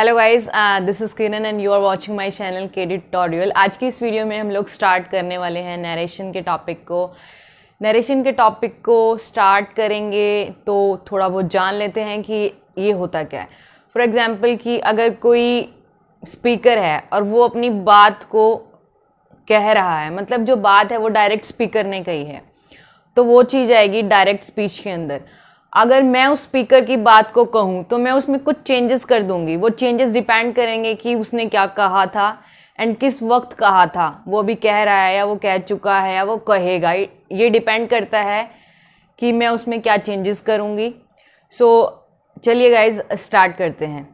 Hello guys this is Kiran and you are watching my channel के टोरियल आज की इस वीडियो में हम लोग स्टार्ट करने वाले हैं नरेशन के टॉपिक को नरेशन के टॉपिक को स्टार्ट करेंगे तो थोड़ा बहुत जान लेते हैं कि ये होता क्या है फॉर एग्ज़ाम्पल कि अगर कोई स्पीकर है और वो अपनी बात को कह रहा है मतलब जो बात है वो डायरेक्ट स्पीकर ने कही है तो वो चीज़ आएगी डायरेक्ट स्पीच के अंदर अगर मैं उस स्पीकर की बात को कहूँ तो मैं उसमें कुछ चेंजेस कर दूंगी वो चेंजेस डिपेंड करेंगे कि उसने क्या कहा था एंड किस वक्त कहा था वो अभी कह रहा है या वो कह चुका है या वो कहेगा ये डिपेंड करता है कि मैं उसमें क्या चेंजेस करूँगी सो so, चलिए गाइज स्टार्ट करते हैं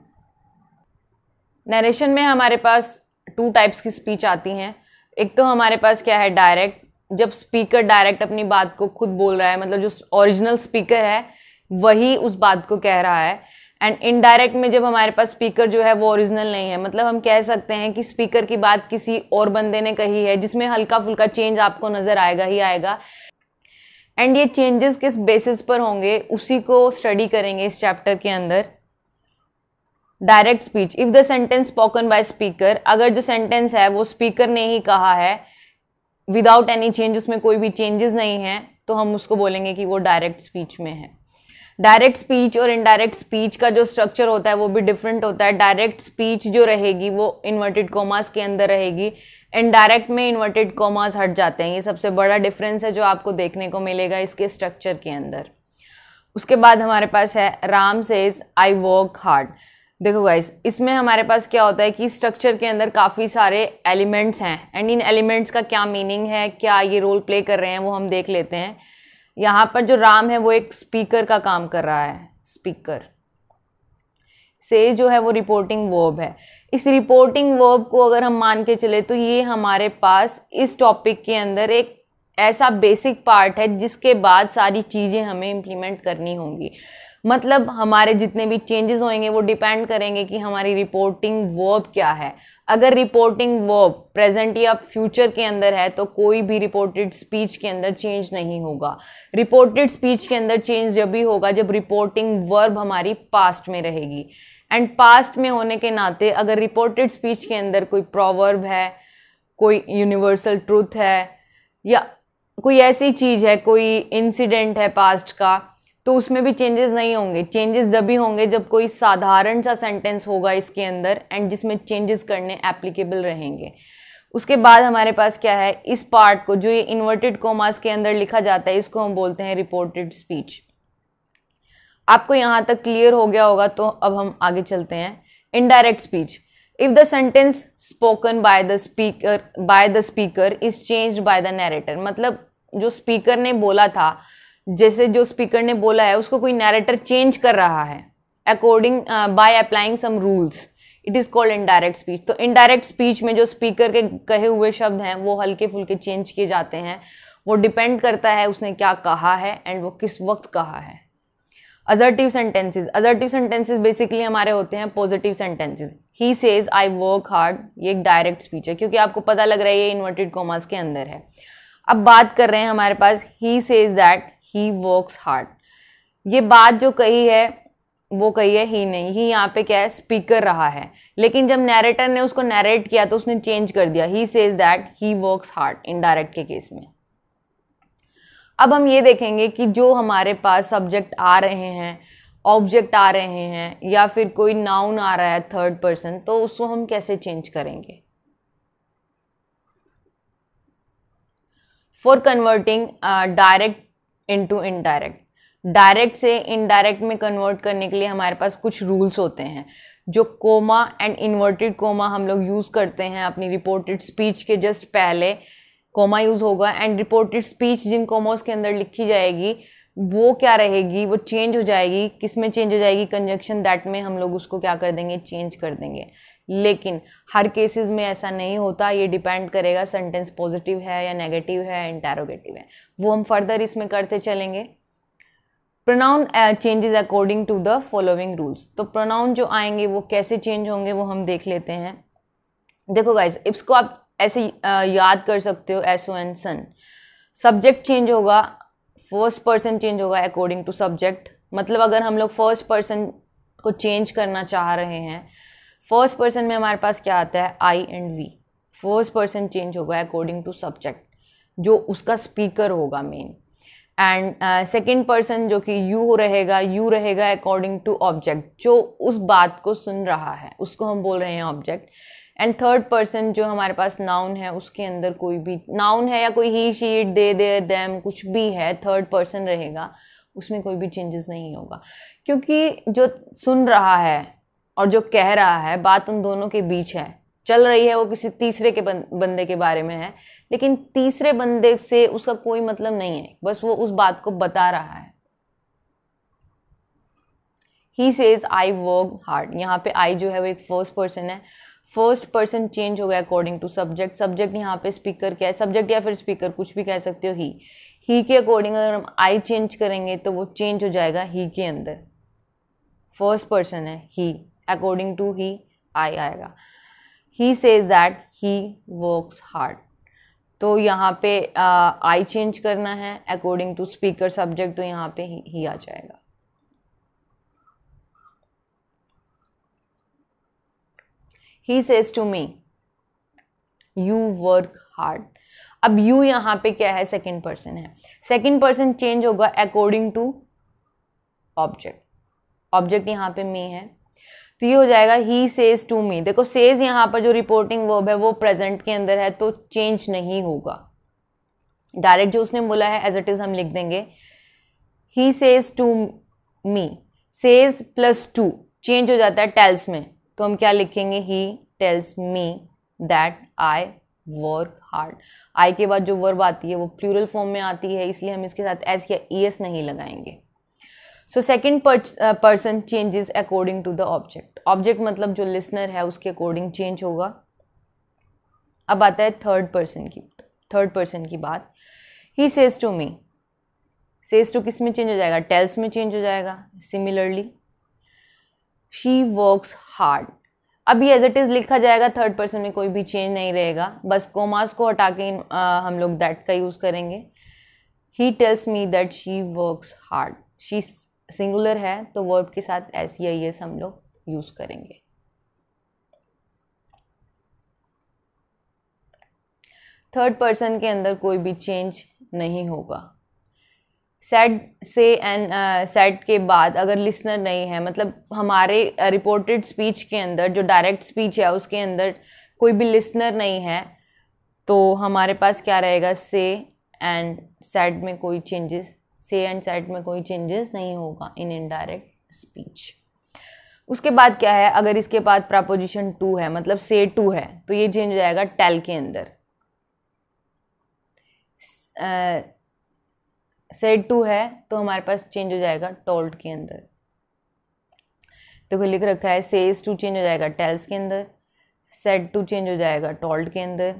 नरेशन में हमारे पास टू टाइप्स की स्पीच आती हैं एक तो हमारे पास क्या है डायरेक्ट जब स्पीकर डायरेक्ट अपनी बात को खुद बोल रहा है मतलब जो ओरिजिनल स्पीकर है वही उस बात को कह रहा है एंड इनडायरेक्ट में जब हमारे पास स्पीकर जो है वो ओरिजिनल नहीं है मतलब हम कह सकते हैं कि स्पीकर की बात किसी और बंदे ने कही है जिसमें हल्का फुल्का चेंज आपको नज़र आएगा ही आएगा एंड ये चेंजेस किस बेसिस पर होंगे उसी को स्टडी करेंगे इस चैप्टर के अंदर direct speech if the sentence spoken by speaker अगर जो सेंटेंस है वो स्पीकर ने ही कहा है विदाउट एनी चेंज उसमें कोई भी चेंजेस नहीं है तो हम उसको बोलेंगे कि वो डायरेक्ट स्पीच में है डायरेक्ट स्पीच और इनडायरेक्ट स्पीच का जो स्ट्रक्चर होता है वो भी डिफरेंट होता है डायरेक्ट स्पीच जो रहेगी वो इन्वर्टेड कॉमास के अंदर रहेगी इनडायरेक्ट में इन्वर्टेड कॉमास हट जाते हैं ये सबसे बड़ा डिफरेंस है जो आपको देखने को मिलेगा इसके स्ट्रक्चर के अंदर उसके बाद हमारे पास है Ram says I work hard देखो गाइस इसमें हमारे पास क्या होता है कि स्ट्रक्चर के अंदर काफ़ी सारे एलिमेंट्स हैं एंड इन एलिमेंट्स का क्या मीनिंग है क्या ये रोल प्ले कर रहे हैं वो हम देख लेते हैं यहां पर जो राम है वो एक स्पीकर का काम कर रहा है स्पीकर से जो है वो रिपोर्टिंग वर्ब है इस रिपोर्टिंग वर्ब को अगर हम मान के चले तो ये हमारे पास इस टॉपिक के अंदर एक ऐसा बेसिक पार्ट है जिसके बाद सारी चीज़ें हमें इम्प्लीमेंट करनी होंगी मतलब हमारे जितने भी चेंजेस होंगे वो डिपेंड करेंगे कि हमारी रिपोर्टिंग वर्ब क्या है अगर रिपोर्टिंग वर्ब प्रेजेंट या फ्यूचर के अंदर है तो कोई भी रिपोर्टेड स्पीच के अंदर चेंज नहीं होगा रिपोर्टेड स्पीच के अंदर चेंज जब भी होगा जब रिपोर्टिंग वर्ब हमारी पास्ट में रहेगी एंड पास्ट में होने के नाते अगर रिपोर्टेड स्पीच के अंदर कोई प्रॉवर्ब है कोई यूनिवर्सल ट्रूथ है या कोई ऐसी चीज़ है कोई इंसिडेंट है पास्ट का तो उसमें भी चेंजेस नहीं होंगे चेंजेस जब भी होंगे जब कोई साधारण सा सेंटेंस होगा इसके अंदर एंड जिसमें चेंजेस करने एप्लीकेबल रहेंगे उसके बाद हमारे पास क्या है इस पार्ट को जो ये इन्वर्टेड कॉमास के अंदर लिखा जाता है इसको हम बोलते हैं रिपोर्टेड स्पीच आपको यहाँ तक क्लियर हो गया होगा तो अब हम आगे चलते हैं indirect speech if the sentence spoken by the speaker by the speaker is change by the narrator मतलब जो स्पीकर ने बोला था जैसे जो स्पीकर ने बोला है उसको कोई नैरेटर चेंज कर रहा है according by applying some rules it is called indirect speech तो इनडायरेक्ट स्पीच में जो स्पीकर के कहे हुए शब्द हैं वो हल्के फुल्के चेंज किए जाते हैं वो डिपेंड करता है उसने क्या कहा है एंड वो किस वक्त कहा है assertive sentences assertive sentences basically हमारे होते हैं positive sentences he says I work hard ये एक डायरेक्ट स्पीच है क्योंकि आपको पता लग रहा है ये इन्वर्टेड कॉमर्स के अंदर है अब बात कर रहे हैं हमारे पास he says that he works hard ये बात जो कही है वो कही है ही नहीं ही यहाँ पे क्या है स्पीकर रहा है लेकिन जब नैरेटर ने उसको नैरेट किया तो उसने चेंज कर दिया he says that he works hard indirect के केस में अब हम ये देखेंगे कि जो हमारे पास सब्जेक्ट आ रहे हैं ऑब्जेक्ट आ रहे हैं या फिर कोई नाउन आ रहा है थर्ड पर्सन तो उसको हम कैसे चेंज करेंगे for converting direct into indirect direct से इनडायरेक्ट में कन्वर्ट करने के लिए हमारे पास कुछ रूल्स होते हैं जो कोमा एंड इन्वर्टेड कोमा हम लोग यूज़ करते हैं अपनी रिपोर्टेड स्पीच के जस्ट पहले कोमा यूज़ होगा एंड रिपोर्टेड स्पीच जिन कोमोस के अंदर लिखी जाएगी वो क्या रहेगी वो चेंज हो जाएगी किस में चेंज हो जाएगी कंजक्शन दैट में हम लोग उसको क्या कर देंगे चेंज कर देंगे लेकिन हर केसेस में ऐसा नहीं होता ये डिपेंड करेगा सेंटेंस पॉजिटिव है या नेगेटिव है इंटेरोगेटिव है वो हम फर्दर इसमें करते चलेंगे pronoun changes according to the following rules तो प्रोनाउन जो आएंगे वो कैसे चेंज होंगे वो हम देख लेते हैं देखो गाइज इसको आप ऐसे uh, याद कर सकते हो S O N son subject change होगा फर्स्ट पर्सन चेंज होगा अकॉर्डिंग टू सब्जेक्ट मतलब अगर हम लोग फर्स्ट पर्सन को चेंज करना चाह रहे हैं फर्स्ट पर्सन में हमारे पास क्या आता है I and we first person change होगा अकॉर्डिंग टू सब्जेक्ट जो उसका स्पीकर होगा मेन एंड सेकेंड पर्सन जो कि यू रहेगा यू रहेगा अकॉर्डिंग टू ऑब्जेक्ट जो उस बात को सुन रहा है उसको हम बोल रहे हैं ऑब्जेक्ट एंड थर्ड पर्सन जो हमारे पास नाउन है उसके अंदर कोई भी नाउन है या कोई ही शीट दे देर देम कुछ भी है थर्ड पर्सन रहेगा उसमें कोई भी चेंजेस नहीं होगा क्योंकि जो सुन रहा है और जो कह रहा है बात उन दोनों के बीच है चल रही है वो किसी तीसरे के बंदे के बारे में है लेकिन तीसरे बंदे से उसका कोई मतलब नहीं है बस वो उस बात को बता रहा है he says I work hard यहाँ पे आई जो है वो एक फर्स्ट पर्सन है फर्स्ट पर्सन चेंज हो गया अकॉर्डिंग टू सब्जेक्ट सब्जेक्ट यहाँ पे स्पीकर क्या है सब्जेक्ट या फिर स्पीकर कुछ भी कह सकते हो ही ही के अकॉर्डिंग अगर हम आई चेंज करेंगे तो वो चेंज हो जाएगा ही के अंदर फर्स्ट पर्सन है ही अकॉर्डिंग टू ही आई आएगा he says that he work hard तो यहाँ पे आई uh, चेंज करना है अकॉर्डिंग टू स्पीकर सब्जेक्ट तो यहाँ पे ही, ही आ जाएगा he says to me you work hard अब यू यहाँ पे क्या है सेकेंड पर्सन है सेकेंड पर्सन चेंज होगा अकॉर्डिंग टू ऑब्जेक्ट ऑब्जेक्ट यहाँ पे मी है तो ये हो जाएगा ही सेज टू मी देखो सेज यहाँ पर जो रिपोर्टिंग वर्ब है वो प्रेजेंट के अंदर है तो चेंज नहीं होगा डायरेक्ट जो उसने बोला है एज इट इज़ हम लिख देंगे he says to me says plus to change हो जाता है टेल्स में तो हम क्या लिखेंगे he tells me that I work hard I के बाद जो वर्ब आती है वो प्लूरल फॉर्म में आती है इसलिए हम इसके साथ एस या ई एस नहीं लगाएंगे so second person changes according to the object object मतलब जो लिसनर है उसके अकॉर्डिंग चेंज होगा अब आता है थर्ड पर्सन की थर्ड पर्सन की बात he says to me says to किस में चेंज हो जाएगा टेल्स में चेंज हो जाएगा सिमिलरली शी वर्क्स हार्ड अभी एज इट इज़ लिखा जाएगा थर्ड पर्सन में कोई भी चेंज नहीं रहेगा बस कोमास को हटा के uh, हम लोग दैट का यूज़ करेंगे he tells me that she works hard she singular है तो वर्ब के साथ एस या एस हम लोग यूज़ करेंगे थर्ड पर्सन के अंदर कोई भी चेंज नहीं होगा सेट से एंड सेट uh, के बाद अगर लिसनर नहीं है मतलब हमारे रिपोर्टेड uh, स्पीच के अंदर जो डायरेक्ट स्पीच है उसके अंदर कोई भी लिसनर नहीं है तो हमारे पास क्या रहेगा से एंड सेट में कोई चेंजेस से एंड सेट में कोई चेंजेस नहीं होगा इन इनडायरेक्ट स्पीच उसके बाद क्या है अगर इसके बाद प्रापोजिशन टू है मतलब से टू है तो ये चेंज हो जाएगा टेल के अंदर से टू uh, है तो हमारे पास चेंज हो जाएगा टोल्ट के अंदर देखो लिख रखा है सेज टू चेंज हो जाएगा टेल्स के अंदर सेट टू चेंज हो जाएगा टोल्ट के अंदर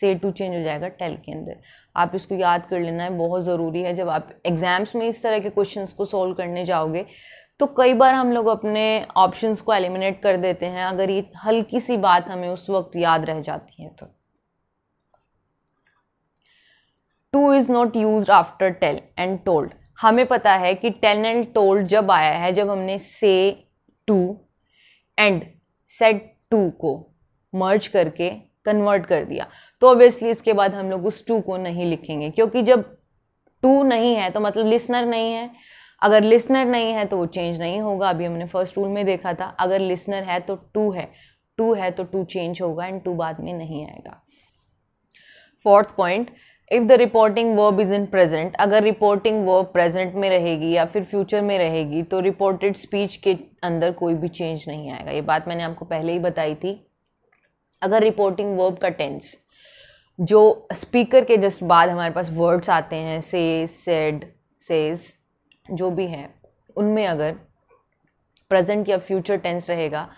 से टू चेंज हो जाएगा टेल के अंदर आप इसको याद कर लेना है बहुत ज़रूरी है जब आप एग्ज़ाम्स में इस तरह के क्वेश्चन को सॉल्व करने जाओगे तो कई बार हम लोग अपने ऑप्शंस को एलिमिनेट कर देते हैं अगर ये हल्की सी बात हमें उस वक्त याद रह जाती है तो to is not use after tell and told हमें पता है कि टेल एंड टोल्ड जब आया है जब हमने से टू एंड सेट टू को मर्ज करके कन्वर्ट कर दिया तो ऑब्वियसली इसके बाद हम लोग उस टू को नहीं लिखेंगे क्योंकि जब टू नहीं है तो मतलब लिसनर नहीं है अगर लिसनर नहीं है तो वो चेंज नहीं होगा अभी हमने फर्स्ट रूल में देखा था अगर लिसनर है तो टू है टू है तो टू चेंज होगा एंड टू बाद में नहीं आएगा fourth point if the reporting verb is in present अगर रिपोर्टिंग वर्ब प्रेजेंट में रहेगी या फिर फ्यूचर में रहेगी तो रिपोर्टेड स्पीच के अंदर कोई भी चेंज नहीं आएगा ये बात मैंने आपको पहले ही बताई थी अगर रिपोर्टिंग वर्ब का टेंस जो स्पीकर के जस्ट बाद हमारे पास वर्ड्स आते हैं से सेड सेज जो भी हैं उनमें अगर प्रेजेंट या फ्यूचर टेंस रहेगा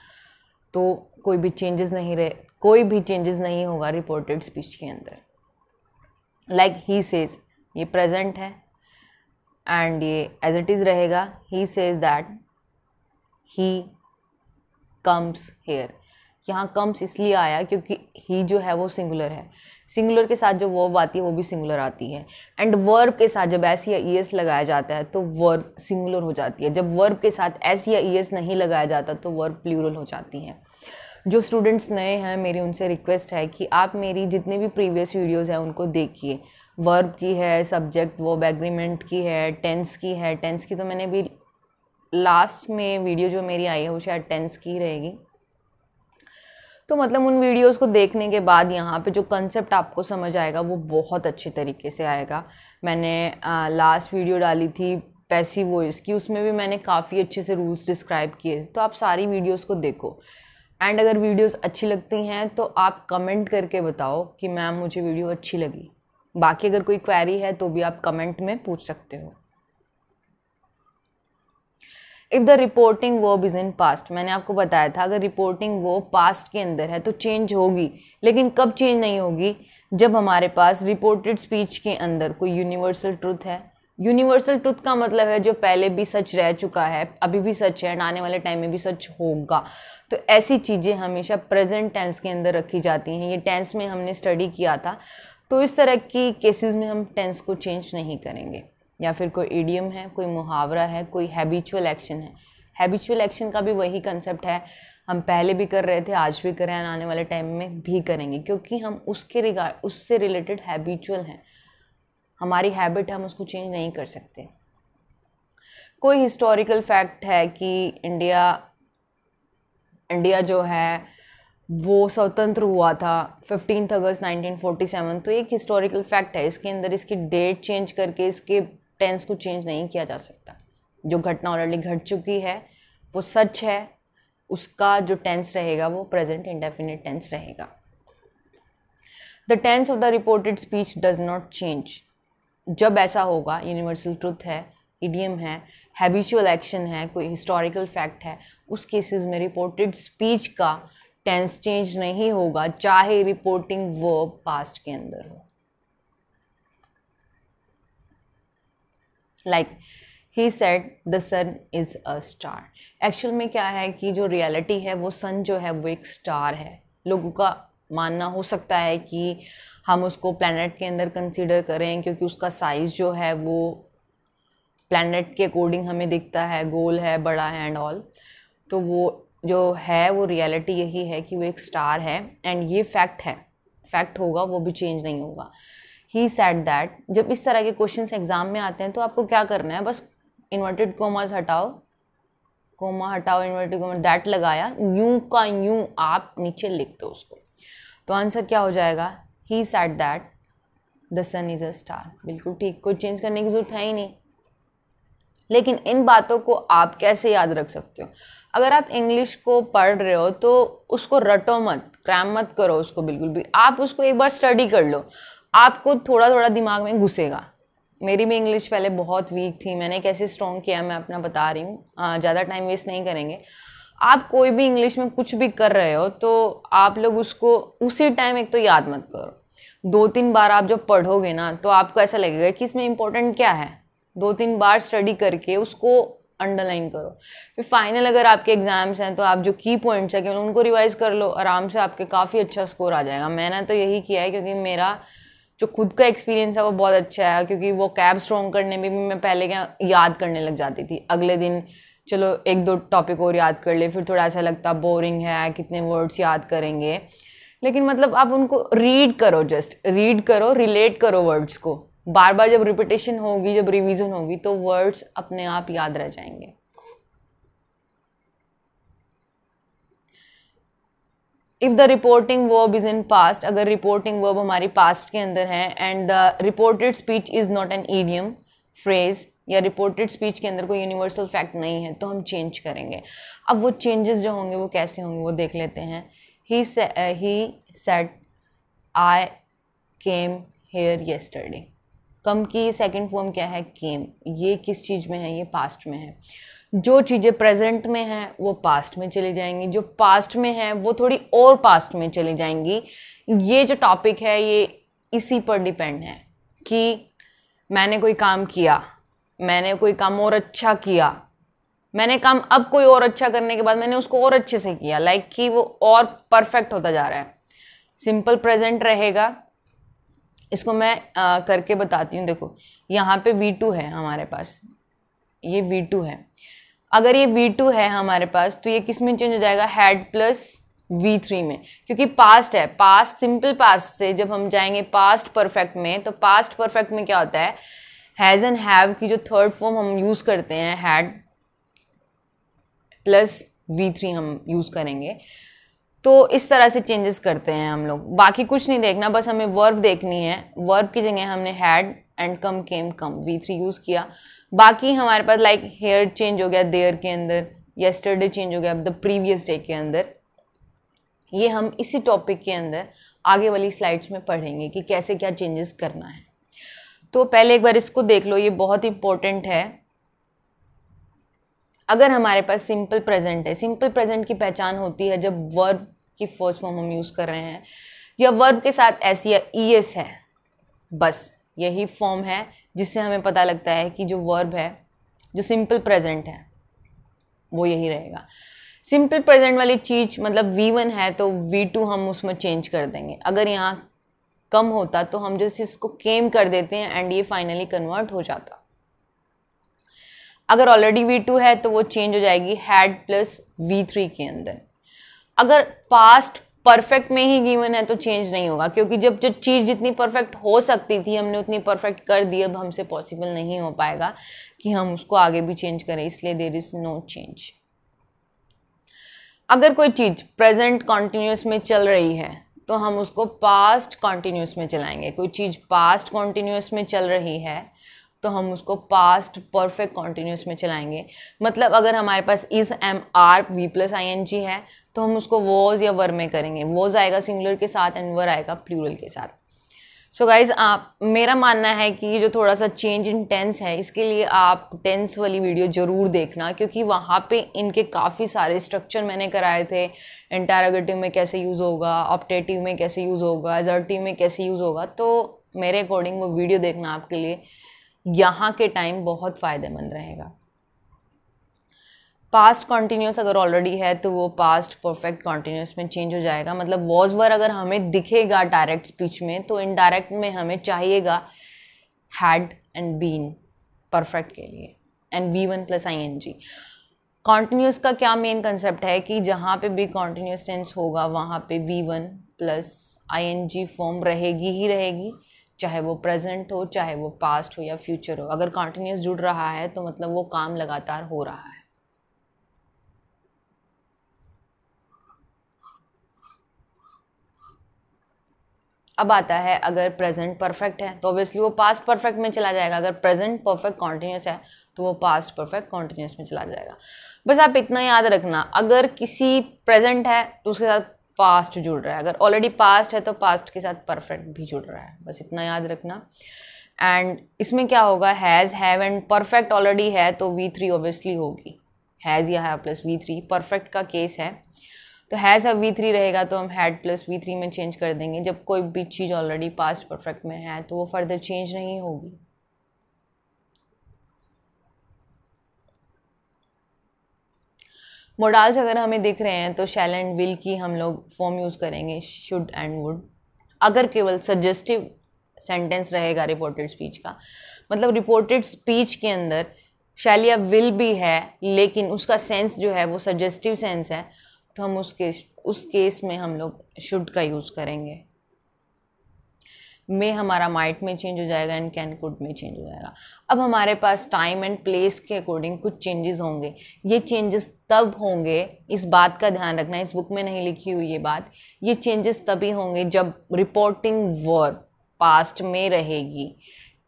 तो कोई भी चेंजेस नहीं रहे कोई भी चेंजेस नहीं होगा रिपोर्टेड स्पीच के अंदर लाइक ही सेज ये प्रेजेंट है एंड ये एज इट इज़ रहेगा he says that he comes here यहाँ कम्स इसलिए आया क्योंकि ही जो है वो सिंगुलर है सिंगुलर के साथ जो वर्ब आती है वो भी सिंगुलर आती है एंड वर्ब के साथ जब एस या ई e एस लगाया जाता है तो वर्ब सिंगुलर हो जाती है जब वर्ब के साथ एस या ई e एस नहीं लगाया जाता तो वर्ब प्लूरल हो जाती है जो स्टूडेंट्स नए हैं मेरी उनसे रिक्वेस्ट है कि आप मेरी जितनी भी प्रीवियस वीडियोज़ हैं उनको देखिए वर्ब की है सब्जेक्ट वर्ब एग्रीमेंट की है टेंस की है टेंस की तो मैंने भी लास्ट में वीडियो जो मेरी आई है वो शायद टेंस की रहेगी तो मतलब उन वीडियोस को देखने के बाद यहाँ पे जो कंसेप्ट आपको समझ आएगा वो बहुत अच्छे तरीके से आएगा मैंने लास्ट वीडियो डाली थी पैसी वॉइस की उसमें भी मैंने काफ़ी अच्छे से रूल्स डिस्क्राइब किए तो आप सारी वीडियोस को देखो एंड अगर वीडियोस अच्छी लगती हैं तो आप कमेंट करके बताओ कि मैम मुझे वीडियो अच्छी लगी बाकी अगर कोई क्वेरी है तो भी आप कमेंट में पूछ सकते हो if the reporting verb is in past मैंने आपको बताया था अगर रिपोर्टिंग वर्ब पास्ट के अंदर है तो चेंज होगी लेकिन कब चेंज नहीं होगी जब हमारे पास रिपोर्टेड स्पीच के अंदर कोई यूनिवर्सल ट्रुथ है यूनिवर्सल ट्रुथ का मतलब है जो पहले भी सच रह चुका है अभी भी सच है एंड आने वाले टाइम में भी सच होगा तो ऐसी चीज़ें हमेशा प्रेजेंट टेंस के अंदर रखी जाती हैं ये टेंस में हमने स्टडी किया था तो इस तरह की केसेस में हम टेंस को चेंज नहीं करेंगे या फिर कोई ईडियम है कोई मुहावरा है कोई हैबिचुअल एक्शन है हैबिचुअल एक्शन का भी वही कंसेप्ट है हम पहले भी कर रहे थे आज भी कर रहे हैं आने वाले टाइम में भी करेंगे क्योंकि हम उसके रिगार्ड उससे रिलेटेड हैबिचुअल हैं हमारी हैबिट हम उसको चेंज नहीं कर सकते कोई हिस्टोरिकल फैक्ट है कि इंडिया इंडिया जो है वो स्वतंत्र हुआ था फिफ्टीन अगस्त 1947 तो एक हिस्टोरिकल फैक्ट है इसके अंदर इसकी डेट चेंज करके इसके टेंस को चेंज नहीं किया जा सकता जो घटना ऑलरेडी घट चुकी है वो सच है उसका जो टेंस रहेगा वो प्रेजेंट इंडेफिनिट टेंस रहेगा the tense of the reported speech does not change जब ऐसा होगा यूनिवर्सल ट्रुथ है ईडीएम है हैबिचुअल एक्शन है कोई हिस्टोरिकल फैक्ट है उस केसेस में रिपोर्टेड स्पीच का टेंस चेंज नहीं होगा चाहे रिपोर्टिंग वर्ब पास्ट के अंदर हो like he said the sun is a star actual में क्या है कि जो रियलिटी है वो सन जो है वो एक स्टार है लोगों का मानना हो सकता है कि हम उसको प्लानट के अंदर कंसिडर करें क्योंकि उसका साइज़ जो है वो प्लानट के अकॉर्डिंग हमें दिखता है गोल है बड़ा है एंड ऑल तो वो जो है वो रियलिटी यही है कि वो एक स्टार है एंड ये फैक्ट है फैक्ट होगा वो भी चेंज नहीं होगा ही सेट दैट जब इस तरह के क्वेश्चन एग्ज़ाम में आते हैं तो आपको क्या करना है बस इन्वर्टेड कोमाज हटाओ कोमा हटाओ इन्वर्टेड कोमा दैट लगाया यूं का यूं आप नीचे लिख दो उसको तो आंसर क्या हो जाएगा he said that the sun is a star बिल्कुल ठीक कोई चेंज करने की ज़रूरत है ही नहीं लेकिन इन बातों को आप कैसे याद रख सकते हो अगर आप इंग्लिश को पढ़ रहे हो तो उसको रटो मत क्रैम मत करो उसको बिल्कुल भी आप उसको एक बार स्टडी कर लो आपको थोड़ा थोड़ा दिमाग में घुसेगा मेरी भी इंग्लिश पहले बहुत वीक थी मैंने कैसे स्ट्रॉन्ग किया मैं अपना बता रही हूँ ज़्यादा टाइम वेस्ट नहीं करेंगे आप कोई भी इंग्लिश में कुछ भी कर रहे हो तो आप लोग उसको उसी टाइम एक तो याद मत करो दो तीन बार आप जब पढ़ोगे ना तो आपको ऐसा लगेगा कि इसमें इम्पोर्टेंट क्या है दो तीन बार स्टडी करके उसको अंडरलाइन करो फिर फाइनल अगर आपके एग्जाम्स हैं तो आप जो की पॉइंट्स हैं केवल उनको रिवाइज कर लो आराम से आपके काफ़ी अच्छा स्कोर आ जाएगा मैंने तो यही किया है क्योंकि मेरा जो खुद का एक्सपीरियंस है वो बहुत अच्छा है क्योंकि वो कैब स्ट्रॉन्ग करने में भी मैं पहले क्या याद करने लग जाती थी अगले दिन चलो एक दो टॉपिक और याद कर ले फिर थोड़ा ऐसा लगता बोरिंग है कितने वर्ड्स याद करेंगे लेकिन मतलब आप उनको रीड करो जस्ट रीड करो रिलेट करो वर्ड्स को बार बार जब रिपीटेशन होगी जब रिवीजन होगी तो वर्ड्स अपने आप याद रह जाएंगे if the reporting verb is in past अगर रिपोर्टिंग वर्ब हमारी पास्ट के अंदर है and the reported speech is not an idiom phrase या रिपोर्टेड स्पीच के अंदर कोई यूनिवर्सल फैक्ट नहीं है तो हम चेंज करेंगे अब वो चेंजेस जो होंगे वो कैसे होंगे वो देख लेते हैं he he said I came here yesterday come की सेकेंड फॉर्म क्या है केम ये किस चीज़ में है ये पास्ट में है जो चीज़ें प्रेजेंट में हैं वो पास्ट में चली जाएंगी जो पास्ट में हैं वो थोड़ी और पास्ट में चली जाएंगी ये जो टॉपिक है ये इसी पर डिपेंड है कि मैंने कोई काम किया मैंने कोई काम और अच्छा किया मैंने काम अब कोई और अच्छा करने के बाद मैंने उसको और अच्छे से किया लाइक like कि वो और परफेक्ट होता जा रहा है सिंपल प्रेजेंट रहेगा इसको मैं आ, करके बताती हूँ देखो यहाँ पे V2 है हमारे पास ये V2 है अगर ये वी टू है हमारे पास तो ये किस में चेंज हो जाएगा हैड प्लस वी थ्री में क्योंकि पास्ट है पास्ट सिंपल पास्ट से जब हम जाएंगे पास्ट परफेक्ट में तो पास्ट परफेक्ट में क्या होता है हैज़ एंड हैव की जो थर्ड फॉर्म हम यूज़ करते हैं हैड प्लस वी थ्री हम यूज़ करेंगे तो इस तरह से चेंजेस करते हैं हम लोग बाकी कुछ नहीं देखना बस हमें वर्ब देखनी है वर्ब की जगह हमने had and come came come V three use किया बाकी हमारे पास लाइक हेयर चेंज हो गया देयर के अंदर येस्टरडे चेंज हो गया द प्रीवियस डे के अंदर ये हम इसी टॉपिक के अंदर आगे वाली स्लाइड्स में पढ़ेंगे कि कैसे क्या चेंजेस करना है तो पहले एक बार इसको देख लो ये बहुत इंपॉर्टेंट है अगर हमारे पास सिंपल प्रेजेंट है सिंपल प्रेजेंट की पहचान होती है जब वर्ब की फर्स्ट फॉर्म हम यूज़ कर रहे हैं या वर्ब के साथ ऐसी ई e एस है बस यही फॉर्म है जिससे हमें पता लगता है कि जो वर्ब है जो सिंपल प्रेजेंट है वो यही रहेगा सिंपल प्रेजेंट वाली चीज़ मतलब वी वन है तो वी टू हम उसमें चेंज कर देंगे अगर यहाँ कम होता तो हम जैसे इसको केम कर देते हैं एंड ये फाइनली कन्वर्ट हो जाता अगर ऑलरेडी वी टू है तो वो चेंज हो जाएगी हैड प्लस वी थ्री के अंदर अगर पास्ट परफेक्ट में ही गिवन है तो चेंज नहीं होगा क्योंकि जब जो चीज़ जितनी परफेक्ट हो सकती थी हमने उतनी परफेक्ट कर दी अब हमसे पॉसिबल नहीं हो पाएगा कि हम उसको आगे भी चेंज करें इसलिए देर इज़ नो चेंज अगर कोई चीज़ प्रेजेंट कॉन्टीन्यूस में चल रही है तो हम उसको पास्ट कॉन्टीन्यूस में चलाएंगे कोई चीज़ पास्ट कॉन्टीन्यूस में चल रही है तो हम उसको पास्ट परफेक्ट कॉन्टीन्यूस में चलाएंगे मतलब अगर हमारे पास is am are V plus I N G है तो हम उसको वोज या वर में करेंगे वोज आएगा सिंगुलर के साथ एंड वर आएगा प्लूरल के साथ सो so गाइज आप मेरा मानना है कि जो थोड़ा सा चेंज इन टेंस है इसके लिए आप टेंस वाली वीडियो ज़रूर देखना क्योंकि वहाँ पे इनके काफ़ी सारे स्ट्रक्चर मैंने कराए थे इंटारोगेटिव में कैसे यूज़ होगा ऑप्टेटिव में कैसे यूज़ होगा एजर्टिव में कैसे यूज़ होगा तो मेरे अकॉर्डिंग वो वीडियो देखना आपके लिए यहाँ के टाइम बहुत फ़ायदेमंद रहेगा पास्ट कॉन्टीन्यूस अगर ऑलरेडी है तो वो पास्ट परफेक्ट कॉन्टीन्यूस में चेंज हो जाएगा मतलब वॉज वर अगर हमें दिखेगा डायरेक्ट स्पीच में तो इनडायरेक्ट में हमें चाहिएगा हैड एंड बीन परफेक्ट के लिए and V one plus I N G continuous का क्या मेन कंसेप्ट है कि जहाँ पे भी कॉन्टीन्यूस टेंस होगा वहाँ पे V one plus I N G form रहेगी ही रहेगी चाहे वो प्रेजेंट हो चाहे वो पास्ट हो या फ्यूचर हो अगर कॉन्टीन्यूस जुड़ रहा है तो मतलब वो काम लगातार हो रहा है अब आता है अगर प्रेजेंट परफेक्ट है तो ऑब्वियसली वो पास्ट परफेक्ट में चला जाएगा अगर प्रेजेंट परफेक्ट कॉन्टीन्यूस है तो वो पास्ट परफेक्ट कॉन्टीन्यूस में चला जाएगा बस आप इतना याद रखना अगर किसी प्रेजेंट है तो उसके साथ पास्ट जुड़ रहा है अगर ऑलरेडी पास्ट है तो पास्ट के साथ परफेक्ट भी जुड़ रहा है बस इतना याद रखना एंड इसमें क्या होगा has have and perfect already है तो वी थ्री ऑब्वियसली होगी हैज़ या have plus V three perfect का केस है तो हैज़ है वी थ्री रहेगा तो हम हैड प्लस वी थ्री में चेंज कर देंगे जब कोई भी चीज़ ऑलरेडी पास्ट परफेक्ट में है तो वो फर्दर चेंज नहीं होगी मोडाल्स अगर हमें दिख रहे हैं तो शैल एंड विल की हम लोग फॉर्म यूज़ करेंगे शुड एंड वुड अगर केवल सजेस्टिव सेंटेंस रहेगा रिपोर्टेड स्पीच का मतलब रिपोर्टेड स्पीच के अंदर शैल या विल भी है लेकिन उसका सेंस जो है वो सजेस्टिव सेंस है तो हम उस केस उस केस में हम लोग शुड का यूज़ करेंगे मे हमारा माइट में चेंज हो जाएगा एंड कैन कुड में चेंज हो जाएगा अब हमारे पास टाइम एंड प्लेस के अकॉर्डिंग कुछ चेंजेस होंगे ये चेंजेस तब होंगे इस बात का ध्यान रखना इस बुक में नहीं लिखी हुई ये बात ये चेंजेस तभी होंगे जब रिपोर्टिंग वर्ब पास्ट में रहेगी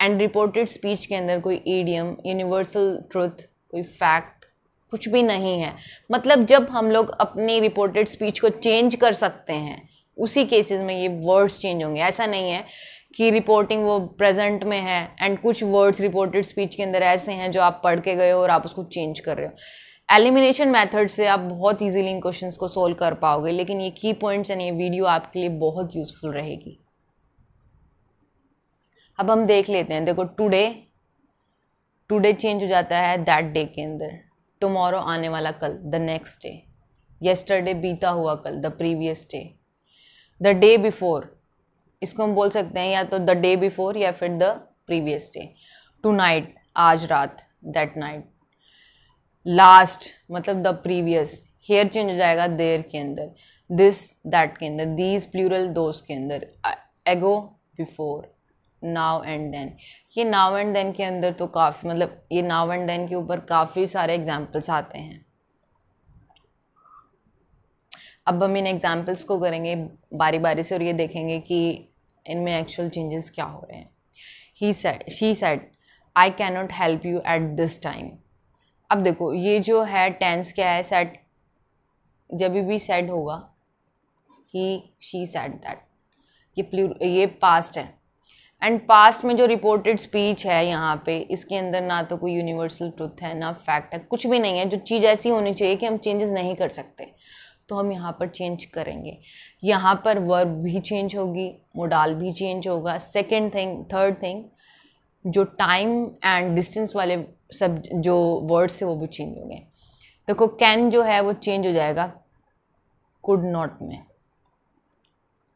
एंड रिपोर्टेड स्पीच के अंदर कोई ईडियम यूनिवर्सल ट्रुथ कोई फैक्ट कुछ भी नहीं है मतलब जब हम लोग अपनी रिपोर्टेड स्पीच को चेंज कर सकते हैं उसी केसेस में ये वर्ड्स चेंज होंगे ऐसा नहीं है की रिपोर्टिंग वो प्रेजेंट में है एंड कुछ वर्ड्स रिपोर्टेड स्पीच के अंदर ऐसे हैं जो आप पढ़ के गए हो और आप उसको चेंज कर रहे हो एलिमिनेशन मेथड से आप बहुत इजीली इन क्वेश्चंस को सोल्व कर पाओगे लेकिन ये की पॉइंट्स एंड ये वीडियो आपके लिए बहुत यूज़फुल रहेगी अब हम देख लेते हैं देखो टुडे टुडे चेंज हो जाता है दैट डे के अंदर टुमारो आने वाला कल द नेक्स्ट डे येस्टरडे बीता हुआ कल the previous day the day before इसको हम बोल सकते हैं या तो द डे बिफोर या फिर the previous day tonight आज रात दैट नाइट लास्ट मतलब द प्रीवियस हेयर चेंज हो जाएगा देर के अंदर दिस दैट के अंदर दीज प्लूरल दोस के अंदर एगो बिफोर नाव एंड देन ये नाव एंड देन के अंदर तो काफ़ी मतलब ये नाव एंड देन के ऊपर काफ़ी सारे एग्जाम्पल्स आते हैं अब हम इन एग्जाम्पल्स को करेंगे बारी बारी से और ये देखेंगे कि इनमें एक्चुअल चेंजेस क्या हो रहे हैं he said she said I can not help you at this time अब देखो ये जो है टेंस क्या है सेट जब भी सेट होगा ही शी सेट दैट ये प्लूर ये पास्ट है एंड पास्ट में जो रिपोर्टेड स्पीच है यहाँ पे इसके अंदर ना तो कोई यूनिवर्सल ट्रुथ है ना फैक्ट है कुछ भी नहीं है जो चीज़ ऐसी होनी चाहिए कि हम चेंजेस नहीं कर सकते तो हम यहाँ पर चेंज करेंगे यहाँ पर वर्ब भी चेंज होगी मोडाल भी चेंज होगा सेकेंड थिंग थर्ड थिंग जो टाइम एंड डिस्टेंस वाले सब जो वर्ड्स है वो भी चेंज होंगे देखो तो कैन जो है वो चेंज हो जाएगा कुड नॉट में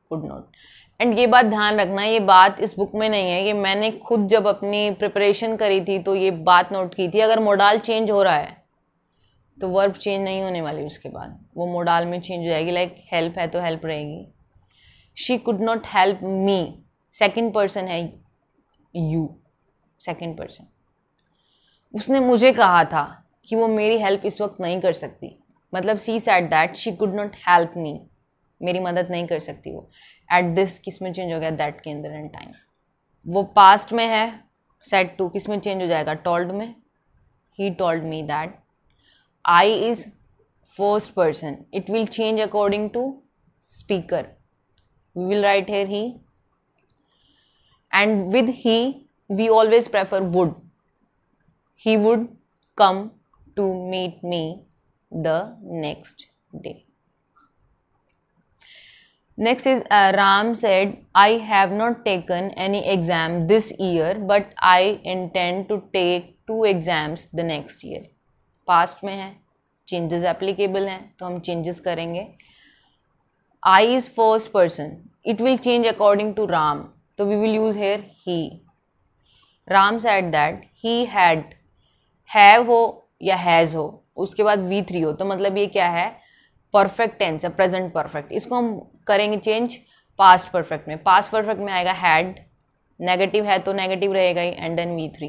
कुड नॉट एंड ये बात ध्यान रखना ये बात इस बुक में नहीं है ये मैंने खुद जब अपनी प्रिपरेशन करी थी तो ये बात नोट की थी अगर मोडाल चेंज हो रहा है तो वर्ब चेंज नहीं होने वाली उसके बाद वो मोडाल में चेंज हो जाएगी लाइक like, हेल्प है तो हेल्प रहेगी she could not help me second person है यू सेकेंड पर्सन उसने मुझे कहा था कि वो मेरी हेल्प इस वक्त नहीं कर सकती मतलब she said that she could not help me मेरी मदद नहीं कर सकती वो एट दिस किस में चेंज हो गया दैट के अंदर एंड टाइम वो पास्ट में है सेट टू किस में चेंज हो जाएगा टोल्ड में he told me that I is first person. It will change according to speaker. We will write here he. And with he, we always prefer would. He would come to meet me the next day. Next is uh, Ram said, I have not taken any exam this year, but I intend to take two exams the next year. Past में है changes applicable हैं तो हम changes करेंगे I is first person it will change according to Ram तो we will use here he Ram said that he had have हो या has हो उसके बाद वी थ्री हो तो मतलब ये क्या है परफेक्ट टेंस है प्रेजेंट परफेक्ट इसको हम करेंगे चेंज पास्ट परफेक्ट में पास्ट परफेक्ट में आएगा हैड नेगेटिव है तो नेगेटिव रहेगा ही and then V three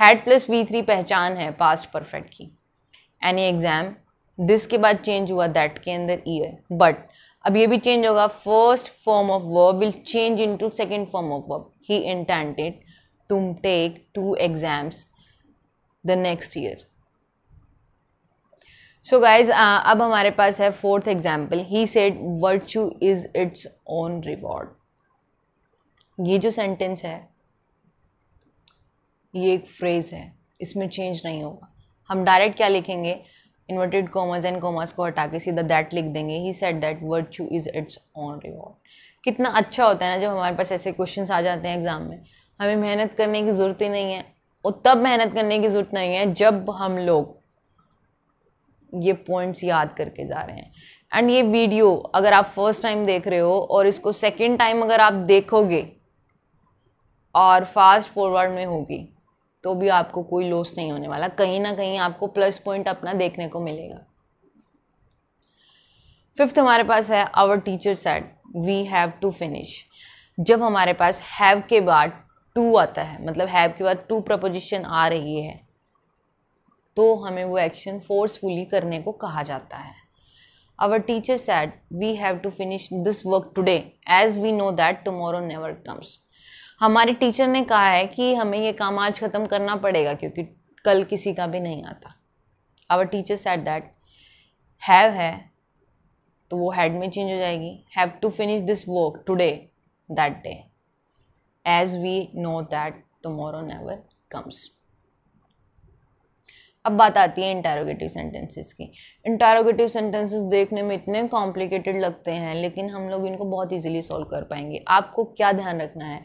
had plus V three पहचान है पास्ट परफेक्ट की एनी एग्ज़ाम दिस के बाद चेंज हुआ दैट के अंदर ईयर बट अब ये भी चेंज होगा first form of verb will change into second form of verb he intended to take to exams the next year so guys अब हमारे पास है fourth example he said virtue is its own reward ये जो sentence है ये एक phrase है इसमें चेंज नहीं होगा हम डायरेक्ट क्या लिखेंगे इन्वर्टेड कॉमर्स एंड कॉमर्स को हटा के सीधा दैट लिख देंगे he said that virtue is its own reward कितना अच्छा होता है ना जब हमारे पास ऐसे क्वेश्चन आ जाते हैं एग्ज़ाम में हमें मेहनत करने की ज़रूरत ही नहीं है और तब मेहनत करने की ज़रूरत नहीं है जब हम लोग ये पॉइंट्स याद करके जा रहे हैं एंड ये वीडियो अगर आप फर्स्ट टाइम देख रहे हो और इसको सेकेंड टाइम अगर आप देखोगे और फास्ट फॉरवर्ड में होगी तो भी आपको कोई लॉस नहीं होने वाला कहीं ना कहीं आपको प्लस पॉइंट अपना देखने को मिलेगा फिफ्थ हमारे पास है our teacher said we have to finish जब हमारे पास हैव के बाद टू आता है मतलब हैव के बाद टू प्रपोजिशन आ रही है तो हमें वो एक्शन फोर्सफुली करने को कहा जाता है our teacher said we have to finish this work today as we know that tomorrow never comes हमारे टीचर ने कहा है कि हमें ये काम आज ख़त्म करना पड़ेगा क्योंकि कल किसी का भी नहीं आता our teacher said that have है तो वो हैड में चेंज हो जाएगी have to finish this work today that day as we know that tomorrow never comes अब बात आती है इंटारोगेटिव सेंटेंसेस की इंटारोगेटिव सेंटेंसेस देखने में इतने कॉम्प्लिकेटेड लगते हैं लेकिन हम लोग इनको बहुत इजीली सॉल्व कर पाएंगे आपको क्या ध्यान रखना है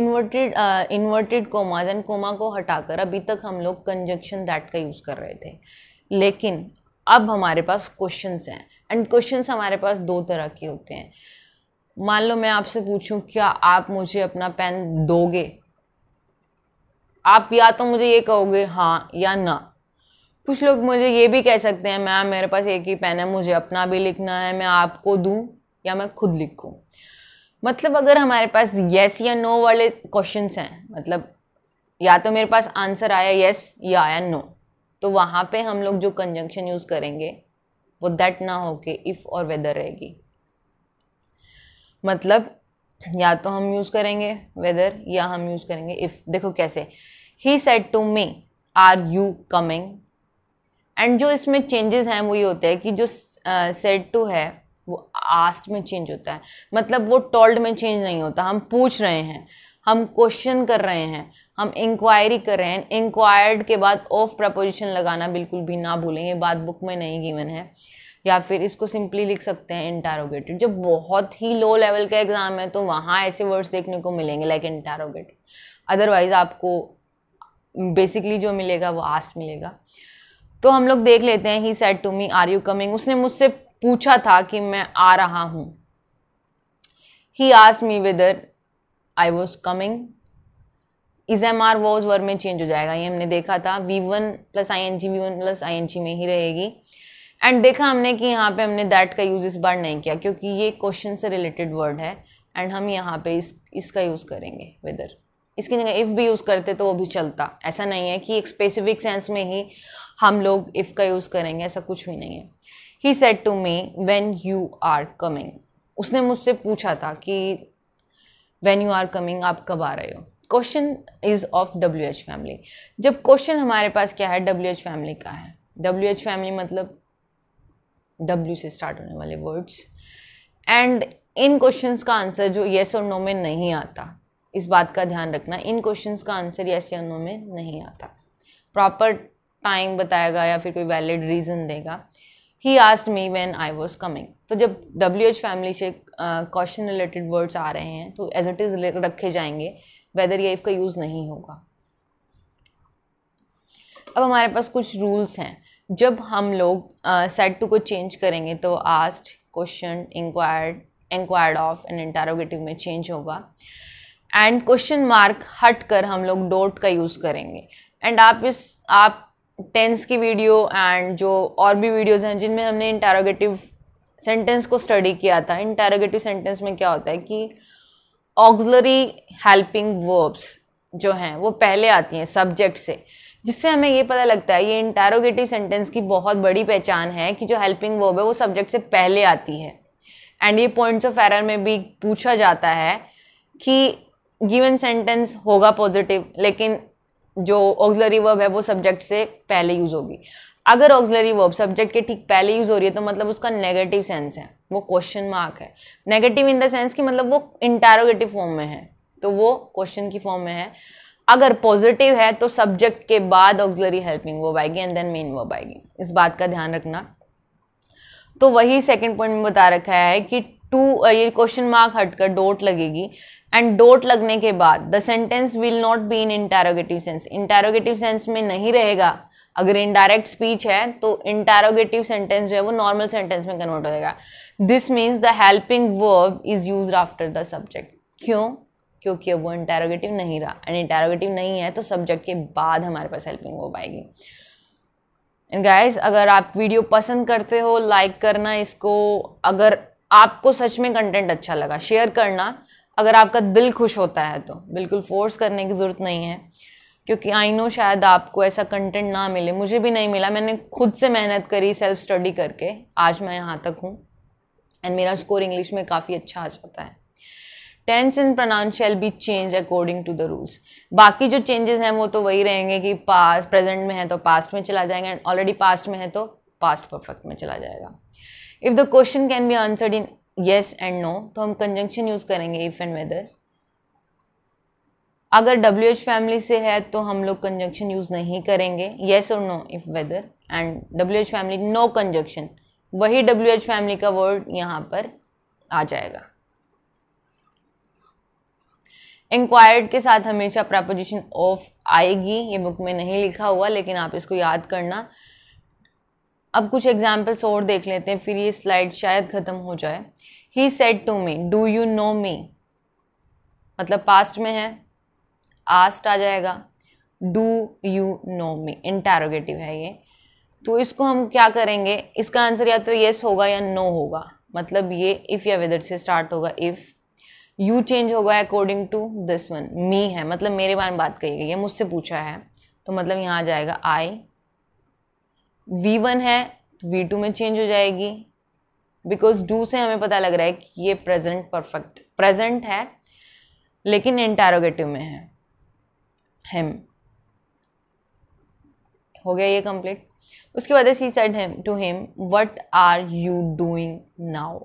inverted inverted commas and comma को हटाकर अभी तक हम लोग कंजक्शन दैट का यूज़ कर रहे थे लेकिन अब हमारे पास क्वेश्चन हैं एंड क्वेश्चन हमारे पास दो तरह के होते हैं मान लो मैं आपसे पूछूं क्या आप मुझे अपना पेन दोगे आप या तो मुझे ये कहोगे हाँ या ना कुछ लोग मुझे ये भी कह सकते हैं मैम मेरे पास एक ही पेन है मुझे अपना भी लिखना है मैं आपको दूँ या मैं खुद लिखूँ मतलब अगर हमारे पास येस या नो वाले क्वेश्चन हैं मतलब या तो मेरे पास आंसर आया येस या आया नो तो वहाँ पे हम लोग जो कंजंक्शन यूज़ करेंगे वो दैट ना हो के इफ़ और वेदर रहेगी मतलब या तो हम यूज़ करेंगे वेदर या हम यूज़ करेंगे इफ़ देखो कैसे he said to me are you coming and जो इसमें चेंजेस हैं वो ये होते हैं कि जो सेड uh, टू है वो आस्ट में चेंज होता है मतलब वो टोल्ड में चेंज नहीं होता हम पूछ रहे हैं हम क्वेश्चन कर रहे हैं हम इंक्वायरी कर रहे हैं इंक्वायर्ड के बाद ऑफ प्रपोजिशन लगाना बिल्कुल भी ना भूलें ये बात बुक में नहीं गिवन है या फिर इसको सिंपली लिख सकते हैं इंटारोगेटेड जब बहुत ही लो लेवल का एग्ज़ाम है तो वहाँ ऐसे वर्ड्स देखने को मिलेंगे लाइक इंटारोगेटेड अदरवाइज़ आपको बेसिकली जो मिलेगा वो आस्ट मिलेगा तो हम लोग देख लेते हैं he said to me are you coming उसने मुझसे पूछा था कि मैं आ रहा हूँ ही आस me whether I was coming is am are was were में चेंज हो जाएगा ये हमने देखा था V one plus I N G V one plus I N G में ही रहेगी एंड देखा हमने कि यहाँ पे हमने दैट का यूज़ इस बार नहीं किया क्योंकि ये क्वेश्चन से रिलेटेड वर्ड है एंड हम यहाँ पे इस इसका यूज़ करेंगे वेदर इसकी जगह इफ़ भी यूज़ करते तो वो भी चलता ऐसा नहीं है कि एक स्पेसिफिक सेंस में ही हम लोग इफ़ का यूज़ करेंगे ऐसा कुछ भी नहीं है he said to me when you are coming उसने मुझसे पूछा था कि वेन यू आर कमिंग आप कब आ रहे हो question is of W H family जब क्वेश्चन हमारे पास क्या है डब्ल्यू एच फैमिली का है डब्ल्यू एच फैमिली मतलब डब्ल्यू से स्टार्ट होने वाले वर्ड्स एंड इन क्वेश्चन का आंसर जो येस और नो में नहीं आता इस बात का ध्यान रखना इन क्वेश्चन का आंसर येस या नो में नहीं आता प्रॉपर टाइम बताएगा या फिर कोई वैलिड रीज़न देगा he asked me when I was coming तो जब डब्ल्यू एच फैमिली से क्वेश्चन रिलेटेड वर्ड्स आ रहे हैं तो एज इट इज़ रखे जाएंगे वेदर या इफ़ का यूज़ नहीं होगा अब हमारे पास कुछ रूल्स हैं जब हम लोग सेट टू को चेंज करेंगे तो asked question inquired inquired of and interrogative में चेंज होगा एंड क्वेश्चन मार्क हट कर हम लोग डोट का यूज़ करेंगे एंड आप इस आप टेंस की वीडियो एंड जो और भी वीडियोज़ हैं जिनमें हमने इंटेरोगेटिव सेंटेंस को स्टडी किया था इंटेरोगेटिव सेंटेंस में क्या होता है कि ऑक्सलरी हेल्पिंग वर्ब्स जो हैं वो पहले आती हैं सब्जेक्ट से जिससे हमें ये पता लगता है ये इंटेरोगेटिव सेंटेंस की बहुत बड़ी पहचान है कि जो हेल्पिंग वर्ब है वो सब्जेक्ट से पहले आती है एंड ये पॉइंट्स ऑफ एरर में भी पूछा जाता है कि गिवन सेंटेंस होगा पॉजिटिव लेकिन जो ऑग्जलरी वर्ब है वो सब्जेक्ट से पहले यूज़ होगी अगर ऑक्सिलरी वर्ब सब्जेक्ट के ठीक पहले यूज़ हो रही है तो मतलब उसका नेगेटिव सेंस है वो क्वेश्चन मार्क है नेगेटिव इन द सेंस कि मतलब वो इंटेरोगेटिव फॉर्म में है तो वो क्वेश्चन की फॉर्म में है अगर पॉजिटिव है तो सब्जेक्ट के बाद ऑग्जलरी हेल्पिंग वर्ब आएगी एंड देन मेन वर्ब आएगी इस बात का ध्यान रखना तो वही सेकेंड पॉइंट में बता रखा है कि टू ये क्वेश्चन मार्क हटकर डोट लगेगी एंड डोट लगने के बाद the sentence will not be in interrogative sense interrogative sense में नहीं रहेगा अगर इनडायरेक्ट स्पीच है तो इंटेरोगेटिव सेंटेंस जो है वो नॉर्मल सेंटेंस में कन्वर्ट हो जाएगा this means the helping verb is use after the subject क्यों क्योंकि अब वो इंटेरोगेटिव नहीं रहा एंड इंटेरोगेटिव नहीं है तो सब्जेक्ट के बाद हमारे पास हेल्पिंग वर्ब आएगी एंड गाइज अगर आप वीडियो पसंद करते हो लाइक करना इसको अगर आपको सच में कंटेंट अच्छा लगा शेयर करना अगर आपका दिल खुश होता है तो बिल्कुल फोर्स करने की ज़रूरत नहीं है क्योंकि आई नो शायद आपको ऐसा कंटेंट ना मिले मुझे भी नहीं मिला मैंने खुद से मेहनत करी सेल्फ स्टडी करके आज मैं यहाँ तक हूँ एंड मेरा स्कोर इंग्लिश में काफ़ी अच्छा आ जाता है tense and pronouns shall be change according to the rules बाकी जो चेंजेस हैं वो तो वही रहेंगे कि पास प्रेजेंट में है तो पास्ट में चला जाएगा एंड ऑलरेडी पास्ट में है तो पास्ट परफेक्ट में चला जाएगा if the question can be answered in yes and no तो हम कंजंक्शन यूज़ करेंगे इफ़ एंड वेदर अगर डब्ल्यू एच फैमिली से है तो हम लोग कंजंक्शन यूज़ नहीं करेंगे येस और no if whether and W H family no conjunction वही डब्ल्यू एच फैमिली का वर्ड यहाँ पर आ जाएगा इंक्वायर्ड के साथ हमेशा प्रपोजिशन ऑफ आएगी ये बुक में नहीं लिखा हुआ लेकिन आप इसको याद करना अब कुछ एग्जाम्पल्स और देख लेते हैं फिर ये स्लाइड शायद ख़त्म हो जाए he said to me do you know me मतलब पास्ट में है आस्ट आ जाएगा do you know me interrogative है ये तो इसको हम क्या करेंगे इसका आंसर या तो येस होगा या नो होगा मतलब ये इफ़ या वेदर से स्टार्ट होगा इफ़ यू चेंज होगा according to this one me है मतलब मेरे बारे में बात कही गई है मुझसे पूछा है तो मतलब यहाँ आ जाएगा आई वी वन है तो वी टू में चेंज हो जाएगी बिकॉज डू से हमें पता लग रहा है कि ये प्रेजेंट परफेक्ट प्रेजेंट है लेकिन इंटेरोगेटिव में है हेम हो गया ये कंप्लीट उसके बाद she said him to him what are you doing now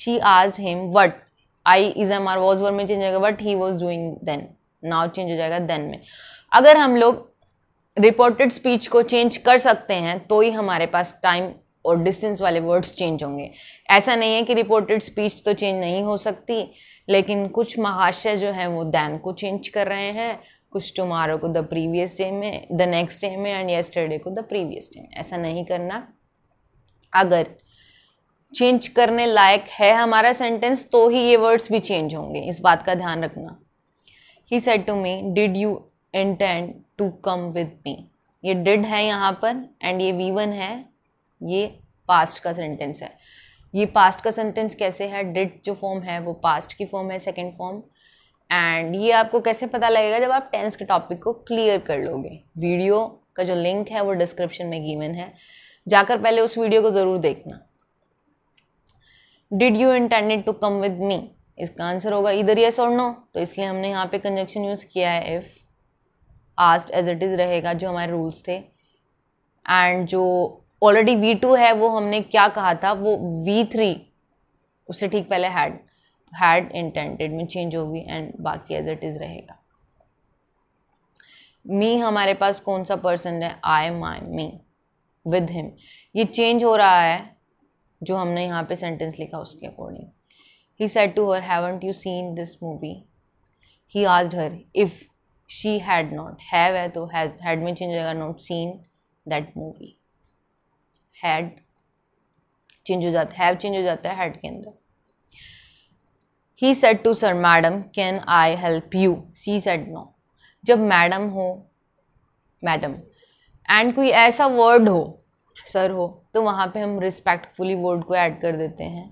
she आज him what I is am are was were में चेंज हो जाएगा what he was doing then now change हो जाएगा देन में अगर हम लोग रिपोर्टेड स्पीच को चेंज कर सकते हैं तो ही हमारे पास टाइम और डिस्टेंस वाले वर्ड्स चेंज होंगे ऐसा नहीं है कि रिपोर्टेड स्पीच तो चेंज नहीं हो सकती लेकिन कुछ महाशय जो हैं वो दैन को चेंज कर रहे हैं कुछ टुमारो को द प्रीवियस डे में द नेक्स्ट डे में एंड यस्टरडे को द प्रीवियस डे में ऐसा नहीं करना अगर चेंज करने लायक है हमारा सेंटेंस तो ही ये वर्ड्स भी चेंज होंगे इस बात का ध्यान रखना he said to me did you intend to come with me ये डिड है यहाँ पर एंड ये वी वन है ये पास्ट का सेंटेंस है ये पास्ट का सेंटेंस कैसे है डिड जो फॉर्म है वो पास्ट की फॉर्म है सेकेंड फॉर्म एंड ये आपको कैसे पता लगेगा जब आप टेंस के टॉपिक को क्लियर कर लोगे वीडियो का जो लिंक है वो डिस्क्रिप्शन में गिवन है जाकर पहले उस वीडियो को ज़रूर देखना did you intended to come with me इसका आंसर होगा इधर यस और नो तो इसलिए हमने यहाँ पे कंजक्शन यूज़ किया है if asked as it is रहेगा जो हमारे रूल्स थे एंड जो ऑलरेडी वी टू है वो हमने क्या कहा था वो वी थ्री उससे ठीक पहले हैड हैड इंटेंटेड में चेंज होगी एंड बाकी एज इट इज़ रहेगा मी हमारे पास कौन सा पर्सन है I my me with him ये चेंज हो रहा है जो हमने यहाँ पे सेंटेंस लिखा उसके according he said to her haven't you seen this movie he आज her if she had not have है तो हैड में चेंज हो जाएगा not seen that movie had change हो जाता है हैव चेंज हो जाता है हैड के अंदर ही said to sir madam can I help you she said no जब मैडम हो मैडम एंड कोई ऐसा वर्ड हो सर हो तो वहाँ पे हम रिस्पेक्टफुली वर्ड को ऐड कर देते हैं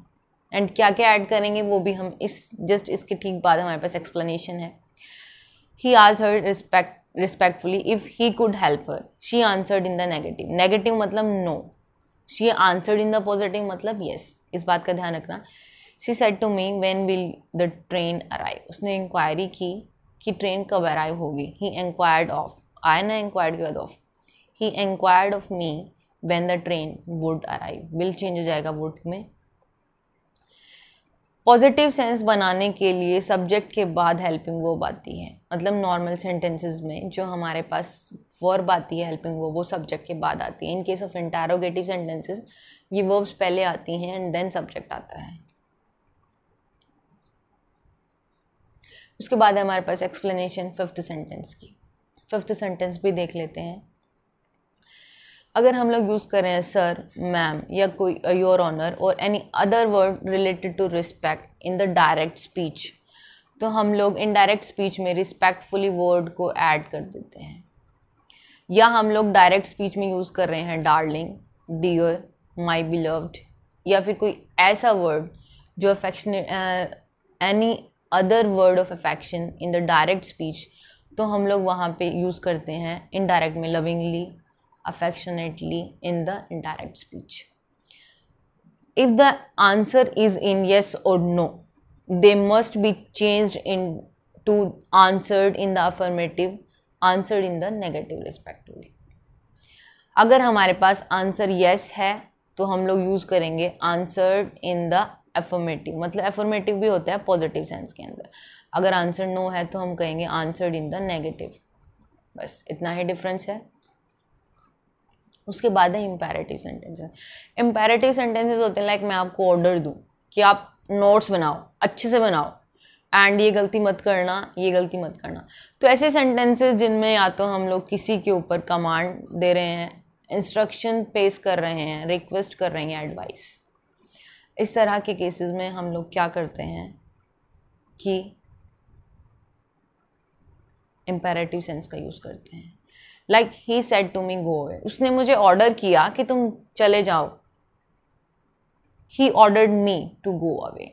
एंड क्या क्या ऐड करेंगे वो भी हम इस जस्ट इसके ठीक बाद हमारे पास एक्सप्लेनेशन है ही आज her respect respectfully if he could help her she answered in the negative negative मतलब no she answered in the positive मतलब yes. इस बात का ध्यान रखना she said to me when will the train arrive उसने inquiry की कि ट्रेन कब अराइव होगी ही इंक्वायर्ड ऑफ आई ना इंक्वायर्ड के बाद of he inquired of me when the train would arrive will change हो जाएगा वुड में पॉजिटिव सेंस बनाने के लिए सब्जेक्ट के बाद हेल्पिंग वो आती है मतलब नॉर्मल सेंटेंसेस में जो हमारे पास वर्ब आती है हेल्पिंग वर्ब वो सब्जेक्ट के बाद आती है in case of interrogative sentences ये वर्ब्स पहले आती हैं एंड देन सब्जेक्ट आता है उसके बाद है हमारे पास एक्सप्लेनेशन फिफ्थ सेंटेंस की फिफ्थ सेंटेंस भी देख लेते हैं अगर हम लोग यूज़ करें सर मैम या कोई योर ऑनर और any other word related to respect in the direct speech तो हम लोग इनडायरेक्ट स्पीच में रिस्पेक्टफुली वर्ड को ऐड कर देते हैं या हम लोग डायरेक्ट स्पीच में यूज़ कर रहे हैं डार्लिंग डियर माई बिलव्ड या फिर कोई ऐसा वर्ड जो affection any other word of affection in the direct speech तो हम लोग वहाँ पे यूज़ करते हैं इनडायरेक्ट में lovingly affectionately in the indirect speech if the answer is in yes और no they must be change into answered in the affirmative answered in the negative respectively अगर हमारे पास आंसर येस yes है तो हम लोग use करेंगे answered in the affirmative मतलब affirmative भी होता है पॉजिटिव सेंस के अंदर अगर आंसर नो है तो हम कहेंगे आंसर्ड इन द नेगेटिव बस इतना ही डिफरेंस है उसके बाद है इम्पेरेटिव सेंटेंसेस इम्पेरेटिव सेंटेंसेस होते हैं लाइक मैं आपको ऑर्डर दूँ कि आप नोट्स बनाओ अच्छे से बनाओ एंड ये गलती मत करना ये गलती मत करना तो ऐसे सेंटेंसेस जिनमें या तो हम लोग किसी के ऊपर कमांड दे रहे हैं इंस्ट्रक्शन पेश कर रहे हैं रिक्वेस्ट कर रहे हैं एडवाइस इस तरह के केसेस में हम लोग क्या करते हैं कि इम्पेरेटिव सेंस का यूज़ करते हैं like he said to me go away उसने मुझे ऑर्डर किया कि तुम चले जाओ he ordered me to go away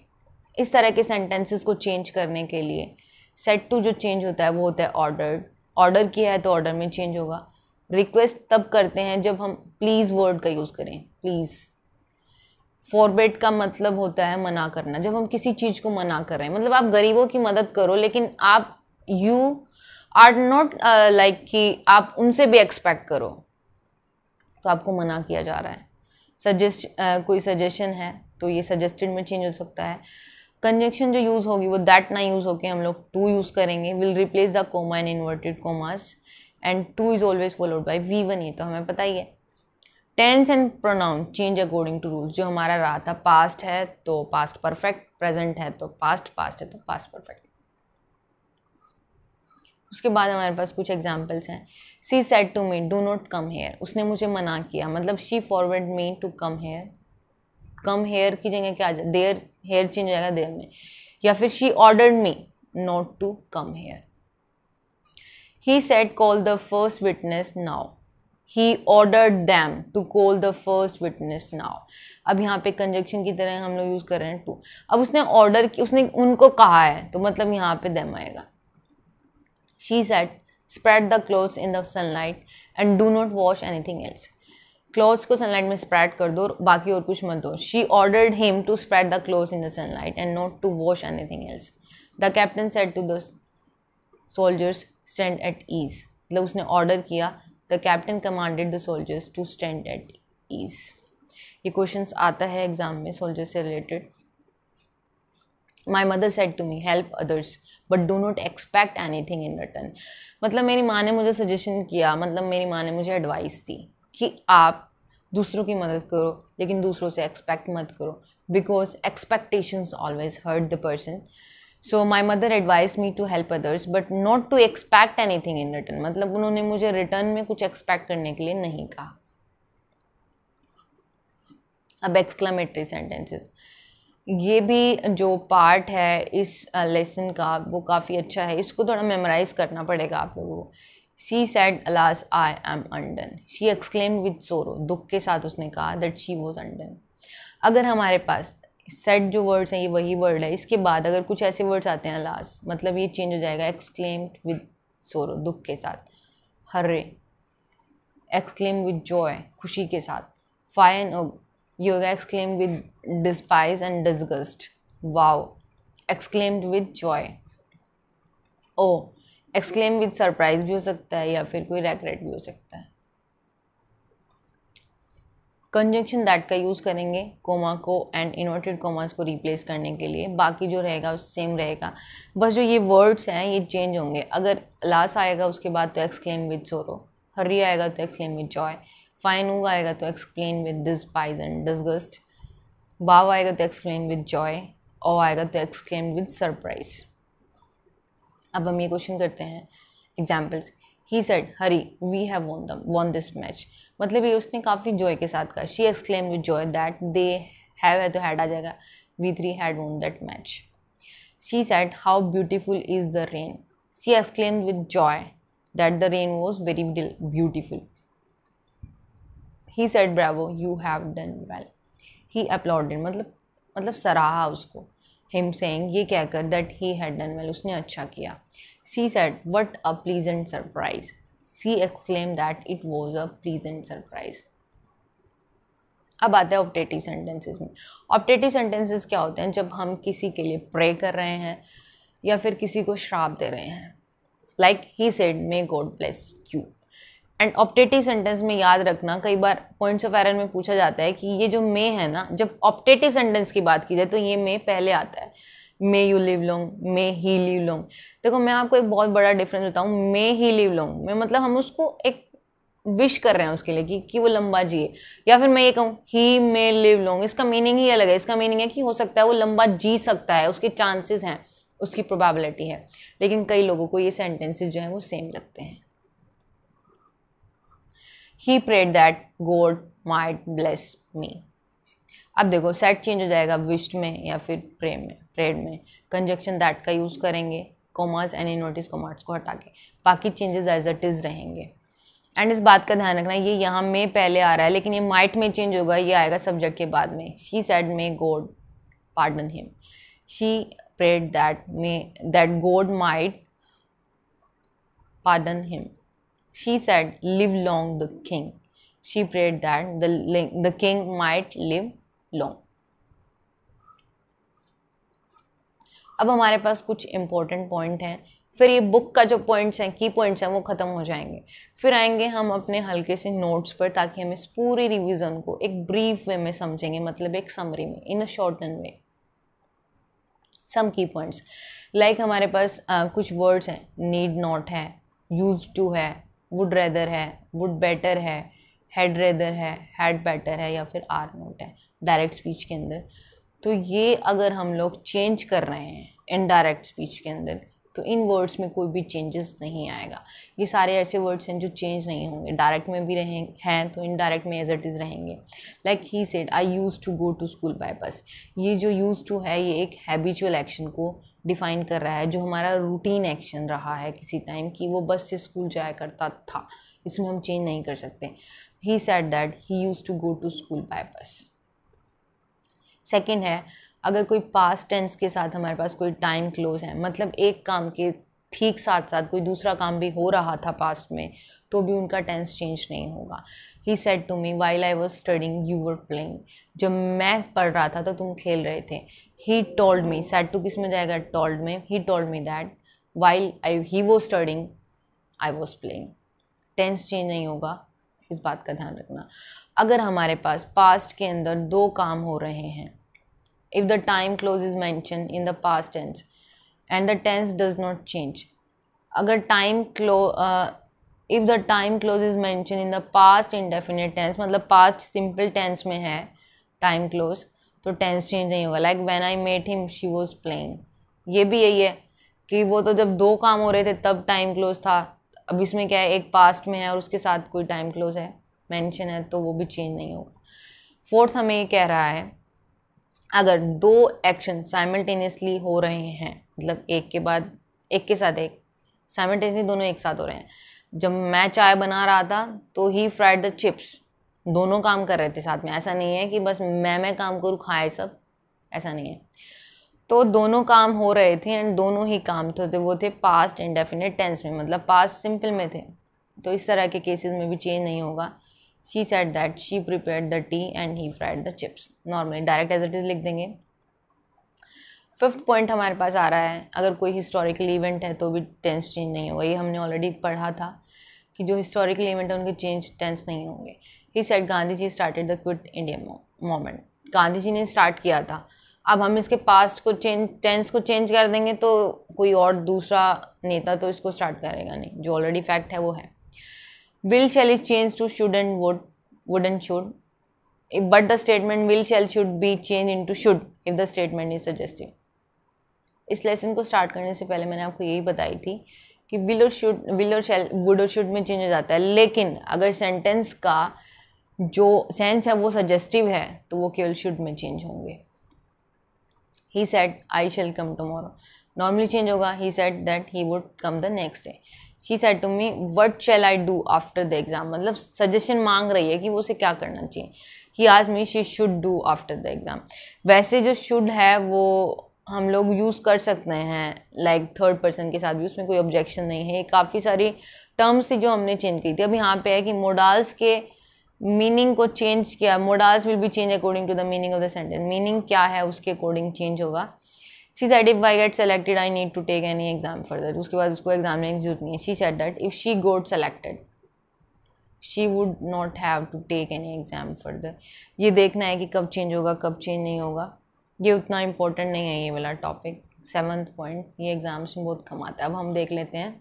इस तरह के सेंटेंसेस को चेंज करने के लिए सेट टू जो चेंज होता है वो होता है ऑर्डर्ड ऑर्डर किया है तो ऑर्डर में चेंज होगा रिक्वेस्ट तब करते हैं जब हम प्लीज़ वर्ड का यूज़ करें प्लीज़ फॉरबेट का मतलब होता है मना करना जब हम किसी चीज़ को मना कर रहे हैं मतलब आप गरीबों की मदद करो लेकिन आप यू आर नॉट लाइक कि आप उनसे भी एक्सपेक्ट करो तो आपको मना किया जा रहा है सजेस्ट uh, कोई सजेशन है तो ये सजेस्टेड में चेंज हो सकता है कंजक्शन जो यूज़ होगी वो दैट ना यूज़ होके हम लोग टू यूज़ करेंगे will replace the comma and inverted commas and to is always followed by V one ये तो हमें पता ही है tense and pronoun change according to rules जो हमारा रहा था पास्ट है तो पास्ट परफेक्ट प्रेजेंट है तो पास्ट पास्ट है तो पास्ट परफेक्ट उसके बाद हमारे पास कुछ एग्जाम्पल्स हैं she said to me do not come here उसने मुझे मना किया मतलब she forbade me to come here come here की जगह क्या आ जाए देर हेयर चेंज हो जाएगा देर में या फिर she ordered me not to come here he said call the first witness now he ordered them to call the first witness now अब यहाँ पे कंजक्शन की तरह हम लोग यूज़ कर रहे हैं टू अब उसने ऑर्डर की उसने उनको कहा है तो मतलब यहाँ पे दैम आएगा she said spread the clothes in the sunlight and do not wash anything else clothes को सनलाइट में स्प्रेड कर दो और बाकी और कुछ मत दो she ordered him to spread the clothes in the sunlight and not to wash anything else the captain said to the soldiers stand at ease मतलब उसने ऑर्डर किया the captain commanded the soldiers to stand at ease ये question आता है exam में soldiers से related my mother said to me help others but do not expect anything in return मतलब मेरी माँ ने मुझे सजेशन किया मतलब मेरी माँ ने मुझे एडवाइस दी कि आप दूसरों की मदद करो लेकिन दूसरों से एक्सपेक्ट मत करो because expectations always hurt the person so my mother advise me to help others but not to expect anything in return मतलब उन्होंने मुझे रिटर्न में कुछ एक्सपेक्ट करने के लिए नहीं कहा अब एक्सक्लामेटरी सेंटेंसेस ये भी जो पार्ट है इस लेसन का वो काफ़ी अच्छा है इसको थोड़ा मेमोराइज़ करना पड़ेगा आप लोगों को she said alas I am undone she exclaim with sorrow दुख के साथ उसने कहा दैट शी वॉज अंडन अगर हमारे पास सेट जो वर्ड्स हैं ये वही वर्ड है इसके बाद अगर कुछ ऐसे वर्ड्स आते हैं अलास मतलब ये चेंज हो जाएगा एक्सक्लेम्ड विद सोरो दुख के साथ हर्रे एक्सक्लेम विद जॉय खुशी के साथ फाइन योगा exclaim with despise and disgust wow exclaimed with joy oh exclaim with surprise भी हो सकता है या फिर कोई रेग्रेट भी हो सकता है कंजंक्शन दैट का यूज़ करेंगे कोमा को एंड इनवर्टेड कोमास को रिप्लेस करने के लिए बाकी जो रहेगा उस सेम रहेगा बस जो ये वर्ड्स हैं ये चेंज होंगे अगर लास आएगा उसके बाद तो एक्सक्लेम विद जोरो हरी आएगा तो एक्सक्लेम विद जॉय फाइन ऊ आएगा तो explain with despise and disgust wow आएगा तो एक्सप्लेन विद जॉय ओ आएगा तो एक्सप्लेन विद सरप्राइज अब हम ये क्वेश्चन करते हैं examples he said hurray we have won दम वॉन दिस मैच मतलब ये उसने काफ़ी जॉय के साथ कहा she exclaim with joy that they have है तो हैड आ जाएगा we three had won that match she said how beautiful is the rain she exclaim with joy that the rain was very beautiful he said bravo you have done well he applaud मतलब मतलब सराहा उसको him saying ये कहकर that he had done well उसने अच्छा किया she said what a pleasant surprise she exclaim that it was a pleasant surprise अब आता है ऑप्टेटिव सेंटेंसेस में ऑप्टेटिव सेंटेंसेस क्या होते हैं जब हम किसी के लिए प्रे कर रहे हैं या फिर किसी को श्राप दे रहे हैं like he said may God bless you and optative sentence में याद रखना कई बार पॉइंट्स ऑफ एरन में पूछा जाता है कि ये जो मे है ना जब ऑप्टेटिव सेंटेंस की बात की जाए तो ये मे पहले आता है may you live long may he live long देखो मैं आपको एक बहुत बड़ा डिफरेंस बताऊँ मे ही लिव लॉन्ग में मतलब हम उसको एक विश कर रहे हैं उसके लिए कि, कि वो लंबा जिए या फिर मैं ये कहूँ ही मे लिव लॉन्ग इसका मीनिंग ही अलग है इसका मीनिंग है कि हो सकता है वो लंबा जी सकता है उसके चांसेस हैं उसकी प्रोबेबिलिटी है लेकिन कई लोगों को ये सेंटेंसेस जो हैं वो सेम लगते हैं he prayed that God might bless me अब देखो सेट चेंज हो जाएगा विस्ट में या फिर प्रेम में प्रेड में कंजक्शन दैट का यूज़ करेंगे कॉमर्स एनी नोटिस कॉमर्स को हटा के बाकी चेंजेस एज इट इज़ रहेंगे एंड इस बात का ध्यान रखना ये यहाँ में पहले आ रहा है लेकिन ये माइट में चेंज होगा ये आएगा सब्जेक्ट के बाद में she said may God pardon him she prayed that may that God might pardon him She said, Live long, the king. She prayed that the, the king might live long. अब हमारे पास कुछ important point हैं फिर ये book का जो points हैं की पॉइंट्स हैं वो ख़त्म हो जाएंगे फिर आएंगे हम अपने हल्के से नोट्स पर ताकि हम इस पूरी रिवीजन को एक ब्रीफ वे में समझेंगे मतलब एक समरी में इन अ शॉर्ट वे सम की पॉइंट्स लाइक हमारे पास आ, कुछ वर्ड्स हैं नीड नॉट है यूज टू है वुड रेदर है वुड बेटर है हेड रेदर है हेड बेटर है या फिर आर नोट है डायरेक्ट स्पीच के अंदर तो ये अगर हम लोग चेंज कर रहे हैं इनडायरेक्ट स्पीच के अंदर तो इन वर्ड्स में कोई भी चेंजेस नहीं आएगा ये सारे ऐसे वर्ड्स हैं जो चेंज नहीं होंगे डायरेक्ट में भी रहें हैं तो इनडायरेक्ट में एज इट इज़ रहेंगे like he said I use to go to school by bus ये जो यूज़ टू है ये एक हैबिचुअल एक्शन को डिफ़ाइन कर रहा है जो हमारा रूटीन एक्शन रहा है किसी टाइम कि वो बस से स्कूल जाया करता था इसमें हम चेंज नहीं कर सकते he said that he use to go to school by bus second है अगर कोई पास टेंस के साथ हमारे पास कोई टाइम क्लोज है मतलब एक काम के ठीक साथ साथ कोई दूसरा काम भी हो रहा था पास्ट में तो भी उनका टेंस चेंज नहीं होगा he said to me while I was studying you were playing जब मैं पढ़ रहा था तो तुम खेल रहे थे he told me said to किस में जाएगा टोल्ड में he told me that while I he was studying I was playing tense change नहीं होगा इस बात का ध्यान रखना अगर हमारे पास पास्ट के अंदर दो काम हो रहे हैं if the time clause is mention in the past tense and the tense does not change अगर time clause if the time clause is mention in the past indefinite tense मतलब पास्ट सिंपल टेंस में है time clause तो tense change नहीं होगा like when I met him she was playing ये भी यही है कि वो तो जब दो काम हो रहे थे तब टाइम क्लोज था अब इसमें क्या है एक पास्ट में है और उसके साथ कोई टाइम क्लोज है मेंशन है तो वो भी चेंज नहीं होगा फोर्थ हमें ये कह रहा है अगर दो एक्शन साइमल्टेनियसली हो रहे हैं मतलब एक के बाद एक के साथ एक साइमल्टेनियसली दोनों एक साथ हो रहे हैं जब मैं चाय बना रहा था तो ही फ्राइड द चिप्स दोनों काम कर रहे थे साथ में ऐसा नहीं है कि बस मैं मैं काम करूँ खाए सब ऐसा नहीं है तो दोनों काम हो रहे थे एंड दोनों ही काम तो थे वो थे पास्ट इंडेफिनेट टेंस में मतलब पास्ट सिंपल में थे तो इस तरह के केसेस में भी चेंज नहीं होगा she said that she prepare the tea and he fried the chips normally direct as it is लिख देंगे फिफ्थ पॉइंट हमारे पास आ रहा है अगर कोई हिस्टोरिकल इवेंट है तो भी टेंस चेंज नहीं होगा ये हमने ऑलरेडी पढ़ा था कि जो हिस्टोरिकल इवेंट है उनके चेंज टेंस नहीं होंगे he said Gandhi ji started the quit India movement Gandhi ji ने स्टार्ट किया था अब हम इसके पास्ट को चेंज टेंस को चेंज कर देंगे तो कोई और दूसरा नेता तो इसको स्टार्ट करेगा नहीं जो ऑलरेडी फैक्ट है वो है will shall is change to and would would and should but the statement will shall should be change into should if the statement is suggestive इस लेसन को स्टार्ट करने से पहले मैंने आपको यही बताई थी कि विल और शुड विल और शेल वुड और शुड में चेंज हो जाता है लेकिन अगर सेंटेंस का जो सेंस है वो सजेस्टिव है तो वो केवल शुड में चेंज होंगे he said I shall come tomorrow normally change होगा he said that he would come the next day she said to me what shall I do after the exam मतलब suggestion मांग रही है कि वो उसे क्या करना चाहिए ही आज me she should do after the exam वैसे जो शुड है वो हम लोग यूज़ कर सकते हैं लाइक थर्ड पर्सन के साथ भी उसमें कोई ऑब्जेक्शन नहीं है काफ़ी सारी टर्म्स थी जो हमने चेंज की थी अब यहाँ पे है कि मोडाल्स के मीनिंग को चेंज किया modals will be change according to the meaning of the sentence meaning क्या है उसके अकॉर्डिंग चेंज होगा see that if I get selected I need to take any exam further उसके बाद उसको एग्जाम लेने की जरूरत नहीं है she said that if she got selected she would not have to take any exam further ये देखना है कि कब चेंज होगा कब चेंज नहीं होगा ये उतना इम्पोर्टेंट नहीं है ये वाला टॉपिक सेवन्थ पॉइंट ये एग्ज़ाम्स में बहुत कम आता है अब हम देख लेते हैं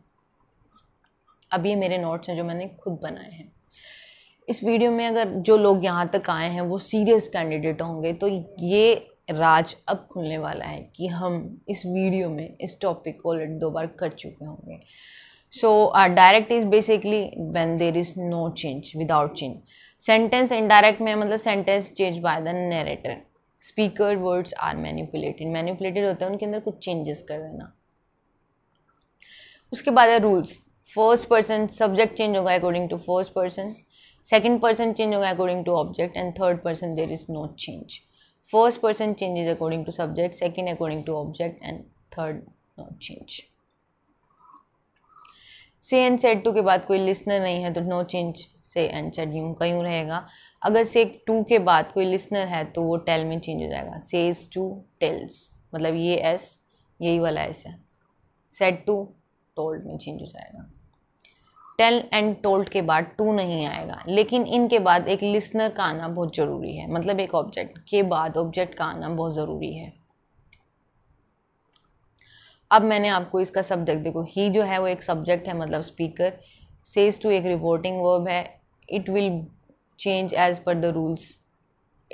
अब ये मेरे नोट्स हैं जो मैंने खुद बनाए हैं इस वीडियो में अगर जो लोग यहाँ तक आए हैं वो सीरियस कैंडिडेट होंगे तो ये राज अब खुलने वाला है कि हम इस वीडियो में इस टॉपिक को ऑलरेडी दो बार कर चुके होंगे so our direct is basically when there is no change without change sentence indirect में मतलब sentence change by the narrator speaker words are manipulated manipulated होते हैं उनके अंदर कुछ चेंजेस कर देना उसके बाद है rules first person subject change होगा according to first person second person change होगा according to object and third person there is no change first person change is according to subject second according to object and third no change say and said to के बाद कोई listener नहीं है तो no change say and said यूं का यूं रहेगा अगर से टू के बाद कोई लिसनर है तो वो टेल में चेंज हो जाएगा से इज टू टेल्स मतलब ये एस यही वाला एस है सेट टू टोल्ड में चेंज हो जाएगा टेल एंड टोल्ड के बाद टू नहीं आएगा लेकिन इनके बाद एक लिसनर का आना बहुत ज़रूरी है मतलब एक ऑब्जेक्ट के बाद ऑब्जेक्ट का आना बहुत ज़रूरी है अब मैंने आपको इसका सब्जेक्ट देखो ही जो है वो एक सब्जेक्ट है मतलब स्पीकर सेज टू एक रिपोर्टिंग वर्ब है it will change as per the rules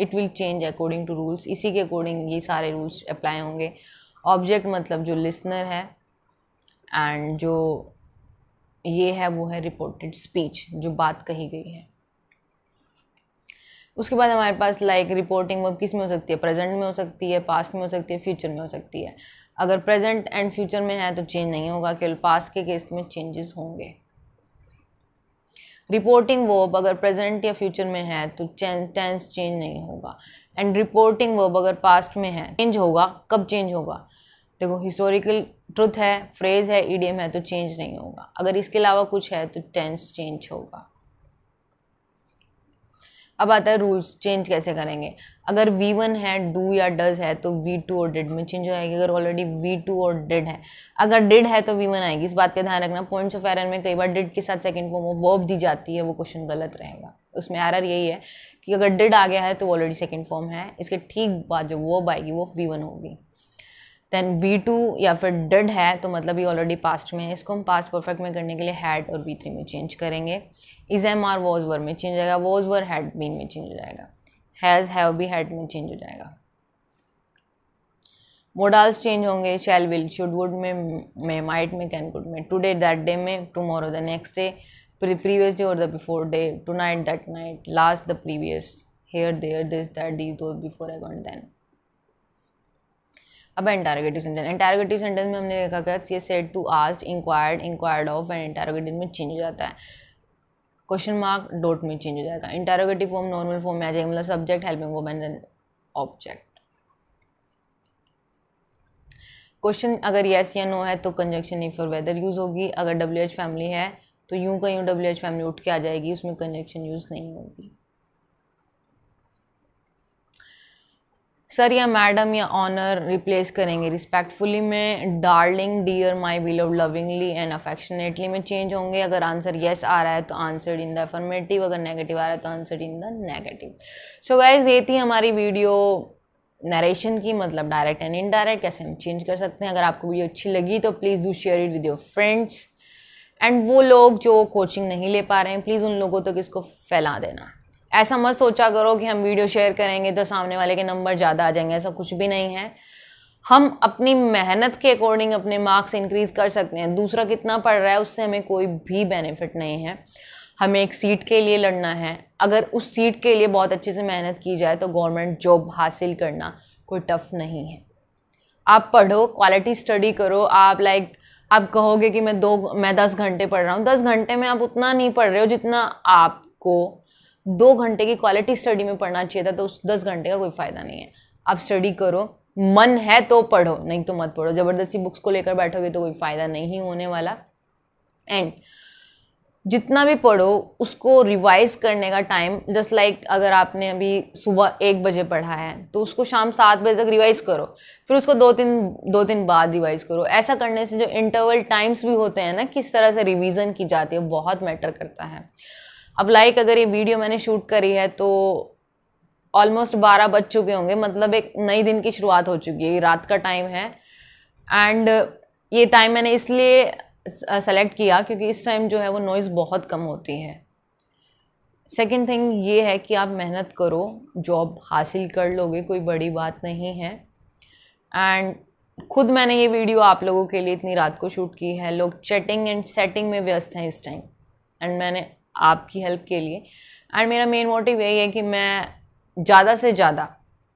it will change according to rules इसी के अकॉर्डिंग ये सारे रूल्स अप्लाई होंगे ऑब्जेक्ट मतलब जो लिसनर है एंड जो ये है वो है रिपोर्टेड स्पीच जो बात कही गई है उसके बाद हमारे पास लाइक रिपोर्टिंग वर्ब किस में हो सकती है प्रेजेंट में हो सकती है पास्ट में हो सकती है फ्यूचर में हो सकती है अगर प्रेजेंट एंड फ्यूचर में है तो चेंज नहीं होगा केवल पास्ट के केस में चेंजेस होंगे रिपोर्टिंग वर्ब अगर प्रेजेंट या फ्यूचर में है तो टेंस चेंज नहीं होगा एंड रिपोर्टिंग वर्ब अगर पास्ट में है चेंज होगा कब चेंज होगा देखो हिस्टोरिकल ट्रुथ है फ्रेज है ईडीएम है तो चेंज नहीं होगा अगर इसके अलावा कुछ है तो टेंस चेंज होगा अब आता है रूल्स चेंज कैसे करेंगे अगर वी वन है डू या डज है तो वी टू और डिड में चेंज हो जाएगी अगर ऑलरेडी वी टू और डिड है अगर डिड है तो वी वन आएगी इस बात का ध्यान रखना पॉइंट्स ऑफ एरर में कई बार डिड के साथ सेकंड फॉर्म ऑफ वर्ब दी जाती है वो क्वेश्चन गलत रहेगा उसमें एरर यही है कि अगर डिड आ गया है तो ऑलरेडी सेकेंड फॉर्म है इसके ठीक बाद जो वर्ब आएगी वो वी वन होगी देन वी टू या फिर डिड e है तो मतलब ये ऑलरेडी पास्ट में है इसको हम पास्ट परफेक्ट में करने के लिए हैड और वी थ्री में चेंज करेंगे is am are was were में चेंज हो जाएगा वॉज वर हैड बीन में चेंज हो जाएगा हैज़ हैव बी हैड में चेंज हो जाएगा मोडल्स चेंज होंगे शैल विल शुड वुड में में माइट में कैन गुड में टुडे दैट डे में tomorrow the next day previous day और the before day tonight that night last the previous here there this that these those before आई गॉन्ट then अब interrogative sentence interrogative sentence में हमने देखा गया सी said to asked inquired inquired of and interrogative में चेंज हो जाता है क्वेश्चन मार्क डॉट में चेंज हो जाएगा इंटारोगेटिव फॉर्म नॉर्मल फॉर्म में आ जाएगा मतलब सब्जेक्ट हेल्पिंग वोमेन एंड ऑब्जेक्ट क्वेश्चन अगर येस या नो है तो कंजक्शन इफ और वेदर यूज़ होगी अगर डब्ल्यू एच फैमिली है तो यूँ कहीं डब्ल्यू एच फैमिली उठ के आ जाएगी उसमें कंजक्शन यूज़ नहीं होगी सर या मैडम या ऑनर रिप्लेस करेंगे रिस्पेक्टफुली में darling dear my beloved lovingly and affectionately में चेंज होंगे अगर आंसर येस आ रहा है तो आंसर इन द अफर्मेटिव अगर नेगेटिव आ रहा है तो answer in the negative so guys ये थी हमारी वीडियो नरेशन की मतलब डायरेक्ट एंड इनडायरेक्ट कैसे हम चेंज कर सकते हैं अगर आपको वीडियो अच्छी लगी तो please do share it with your friends and वो लोग जो कोचिंग नहीं ले पा रहे हैं प्लीज़ उन लोगों तक तो इसको फैला देना ऐसा मत सोचा करो कि हम वीडियो शेयर करेंगे तो सामने वाले के नंबर ज़्यादा आ जाएंगे ऐसा कुछ भी नहीं है हम अपनी मेहनत के अकॉर्डिंग अपने मार्क्स इंक्रीज़ कर सकते हैं दूसरा कितना पढ़ रहा है उससे हमें कोई भी बेनिफिट नहीं है हमें एक सीट के लिए लड़ना है अगर उस सीट के लिए बहुत अच्छे से मेहनत की जाए तो गवर्नमेंट जॉब हासिल करना कोई टफ नहीं है आप पढ़ो क्वालिटी स्टडी करो आप लाइक आप कहोगे कि मैं दो मैं दस घंटे पढ़ रहा हूँ दस घंटे में आप उतना नहीं पढ़ रहे हो जितना आपको दो घंटे की क्वालिटी स्टडी में पढ़ना चाहिए था तो उस दस घंटे का कोई फ़ायदा नहीं है आप स्टडी करो मन है तो पढ़ो नहीं तो मत पढ़ो ज़बरदस्ती बुक्स को लेकर बैठोगे तो कोई फ़ायदा नहीं होने वाला एंड जितना भी पढ़ो उसको रिवाइज करने का टाइम जस्ट लाइक like अगर आपने अभी सुबह एक बजे पढ़ा है तो उसको शाम सात बजे तक रिवाइज करो फिर उसको दो तीन दो दिन बाद रिवाइज करो ऐसा करने से जो इंटरवल टाइम्स भी होते हैं ना किस तरह से रिवीजन की जाती है बहुत मैटर करता है अब लाइक अगर ये वीडियो मैंने शूट करी है तो ऑलमोस्ट बारह बज चुके होंगे मतलब एक नई दिन की शुरुआत हो चुकी है रात का टाइम है एंड ये टाइम मैंने इसलिए सेलेक्ट किया क्योंकि इस टाइम जो है वो नॉइज़ बहुत कम होती है सेकंड थिंग ये है कि आप मेहनत करो जॉब हासिल कर लोगे कोई बड़ी बात नहीं है एंड खुद मैंने ये वीडियो आप लोगों के लिए इतनी रात को शूट की है लोग चैटिंग एंड सेटिंग में व्यस्त हैं इस टाइम एंड मैंने आपकी हेल्प के लिए एंड मेरा मेन मोटिव यही है कि मैं ज़्यादा से ज़्यादा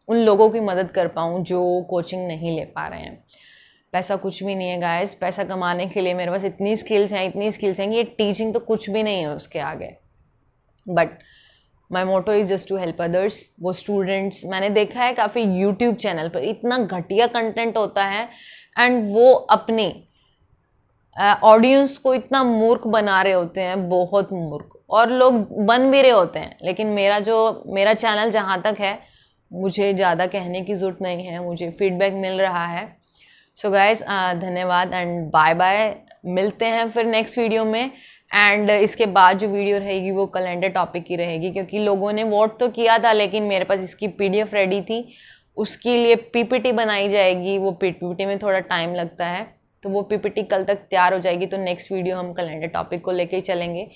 उन लोगों की मदद कर पाऊँ जो कोचिंग नहीं ले पा रहे हैं पैसा कुछ भी नहीं है गाइस पैसा कमाने के लिए मेरे पास इतनी स्किल्स हैं इतनी स्किल्स हैं कि ये टीचिंग तो कुछ भी नहीं है उसके आगे but my motto is just to help others वो स्टूडेंट्स मैंने देखा है काफ़ी यूट्यूब चैनल पर इतना घटिया कंटेंट होता है एंड वो अपनी ऑडियंस को इतना मूर्ख बना रहे होते हैं बहुत मूर्ख और लोग बन भी रहे होते हैं लेकिन मेरा जो मेरा चैनल जहाँ तक है मुझे ज़्यादा कहने की ज़रूरत नहीं है मुझे फीडबैक मिल रहा है सो so गाइज धन्यवाद एंड बाय बाय मिलते हैं फिर नेक्स्ट वीडियो में एंड इसके बाद जो वीडियो रहेगी वो कैलेंडर टॉपिक की रहेगी क्योंकि लोगों ने वोट तो किया था लेकिन मेरे पास इसकी पी रेडी थी उसके लिए पीपीटी बनाई जाएगी वो पीपीटी में थोड़ा टाइम लगता है तो वो पीपीटी कल तक तैयार हो जाएगी तो नेक्स्ट वीडियो हम कैलेंडर टॉपिक को लेके चलेंगे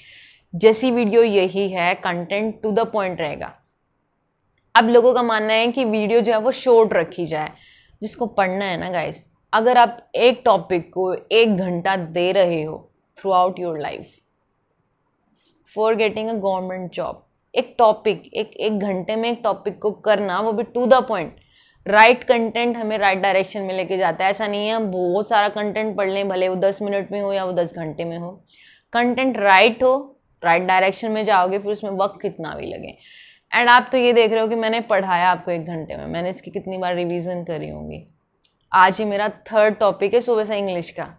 जैसी वीडियो यही है कंटेंट टू द पॉइंट रहेगा अब लोगों का मानना है कि वीडियो जो है वो शॉर्ट रखी जाए जिसको पढ़ना है ना गाइस अगर आप एक टॉपिक को एक घंटा दे रहे हो throughout your life for getting a government job एक टॉपिक एक एक घंटे में एक टॉपिक को करना वो भी to the point right right content हमें राइट right डायरेक्शन में लेके जाता है ऐसा नहीं है हम बहुत सारा कंटेंट पढ़ लें भले वो दस मिनट में हो या वो दस घंटे में हो कंटेंट राइट right हो राइट right डायरेक्शन में जाओगे फिर उसमें वक्त कितना भी लगे एंड आप तो ये देख रहे हो कि मैंने पढ़ाया आपको एक घंटे में मैंने इसकी कितनी बार रिविज़न करी होंगी आज ही मेरा थर्ड टॉपिक है सुबह से इंग्लिश का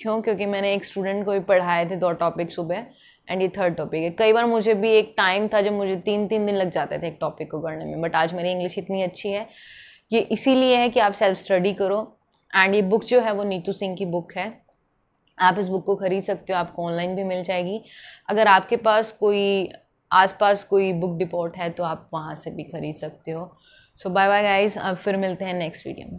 क्यों क्योंकि मैंने एक स्टूडेंट को भी पढ़ाए थे दो टॉपिक सुबह एंड ये थर्ड टॉपिक है कई बार मुझे भी एक टाइम था जब मुझे तीन तीन दिन लग जाते थे एक टॉपिक को करने में बट आज मेरी इंग्लिश इतनी अच्छी है ये इसीलिए है कि आप सेल्फ स्टडी करो एंड ये बुक जो है वो नीतू सिंह की बुक है आप इस बुक को ख़रीद सकते हो आपको ऑनलाइन भी मिल जाएगी अगर आपके पास कोई आसपास कोई बुक डिपोर्ट है तो आप वहाँ से भी ख़रीद सकते हो सो बाय बाय गाइस अब फिर मिलते हैं नेक्स्ट वीडियो में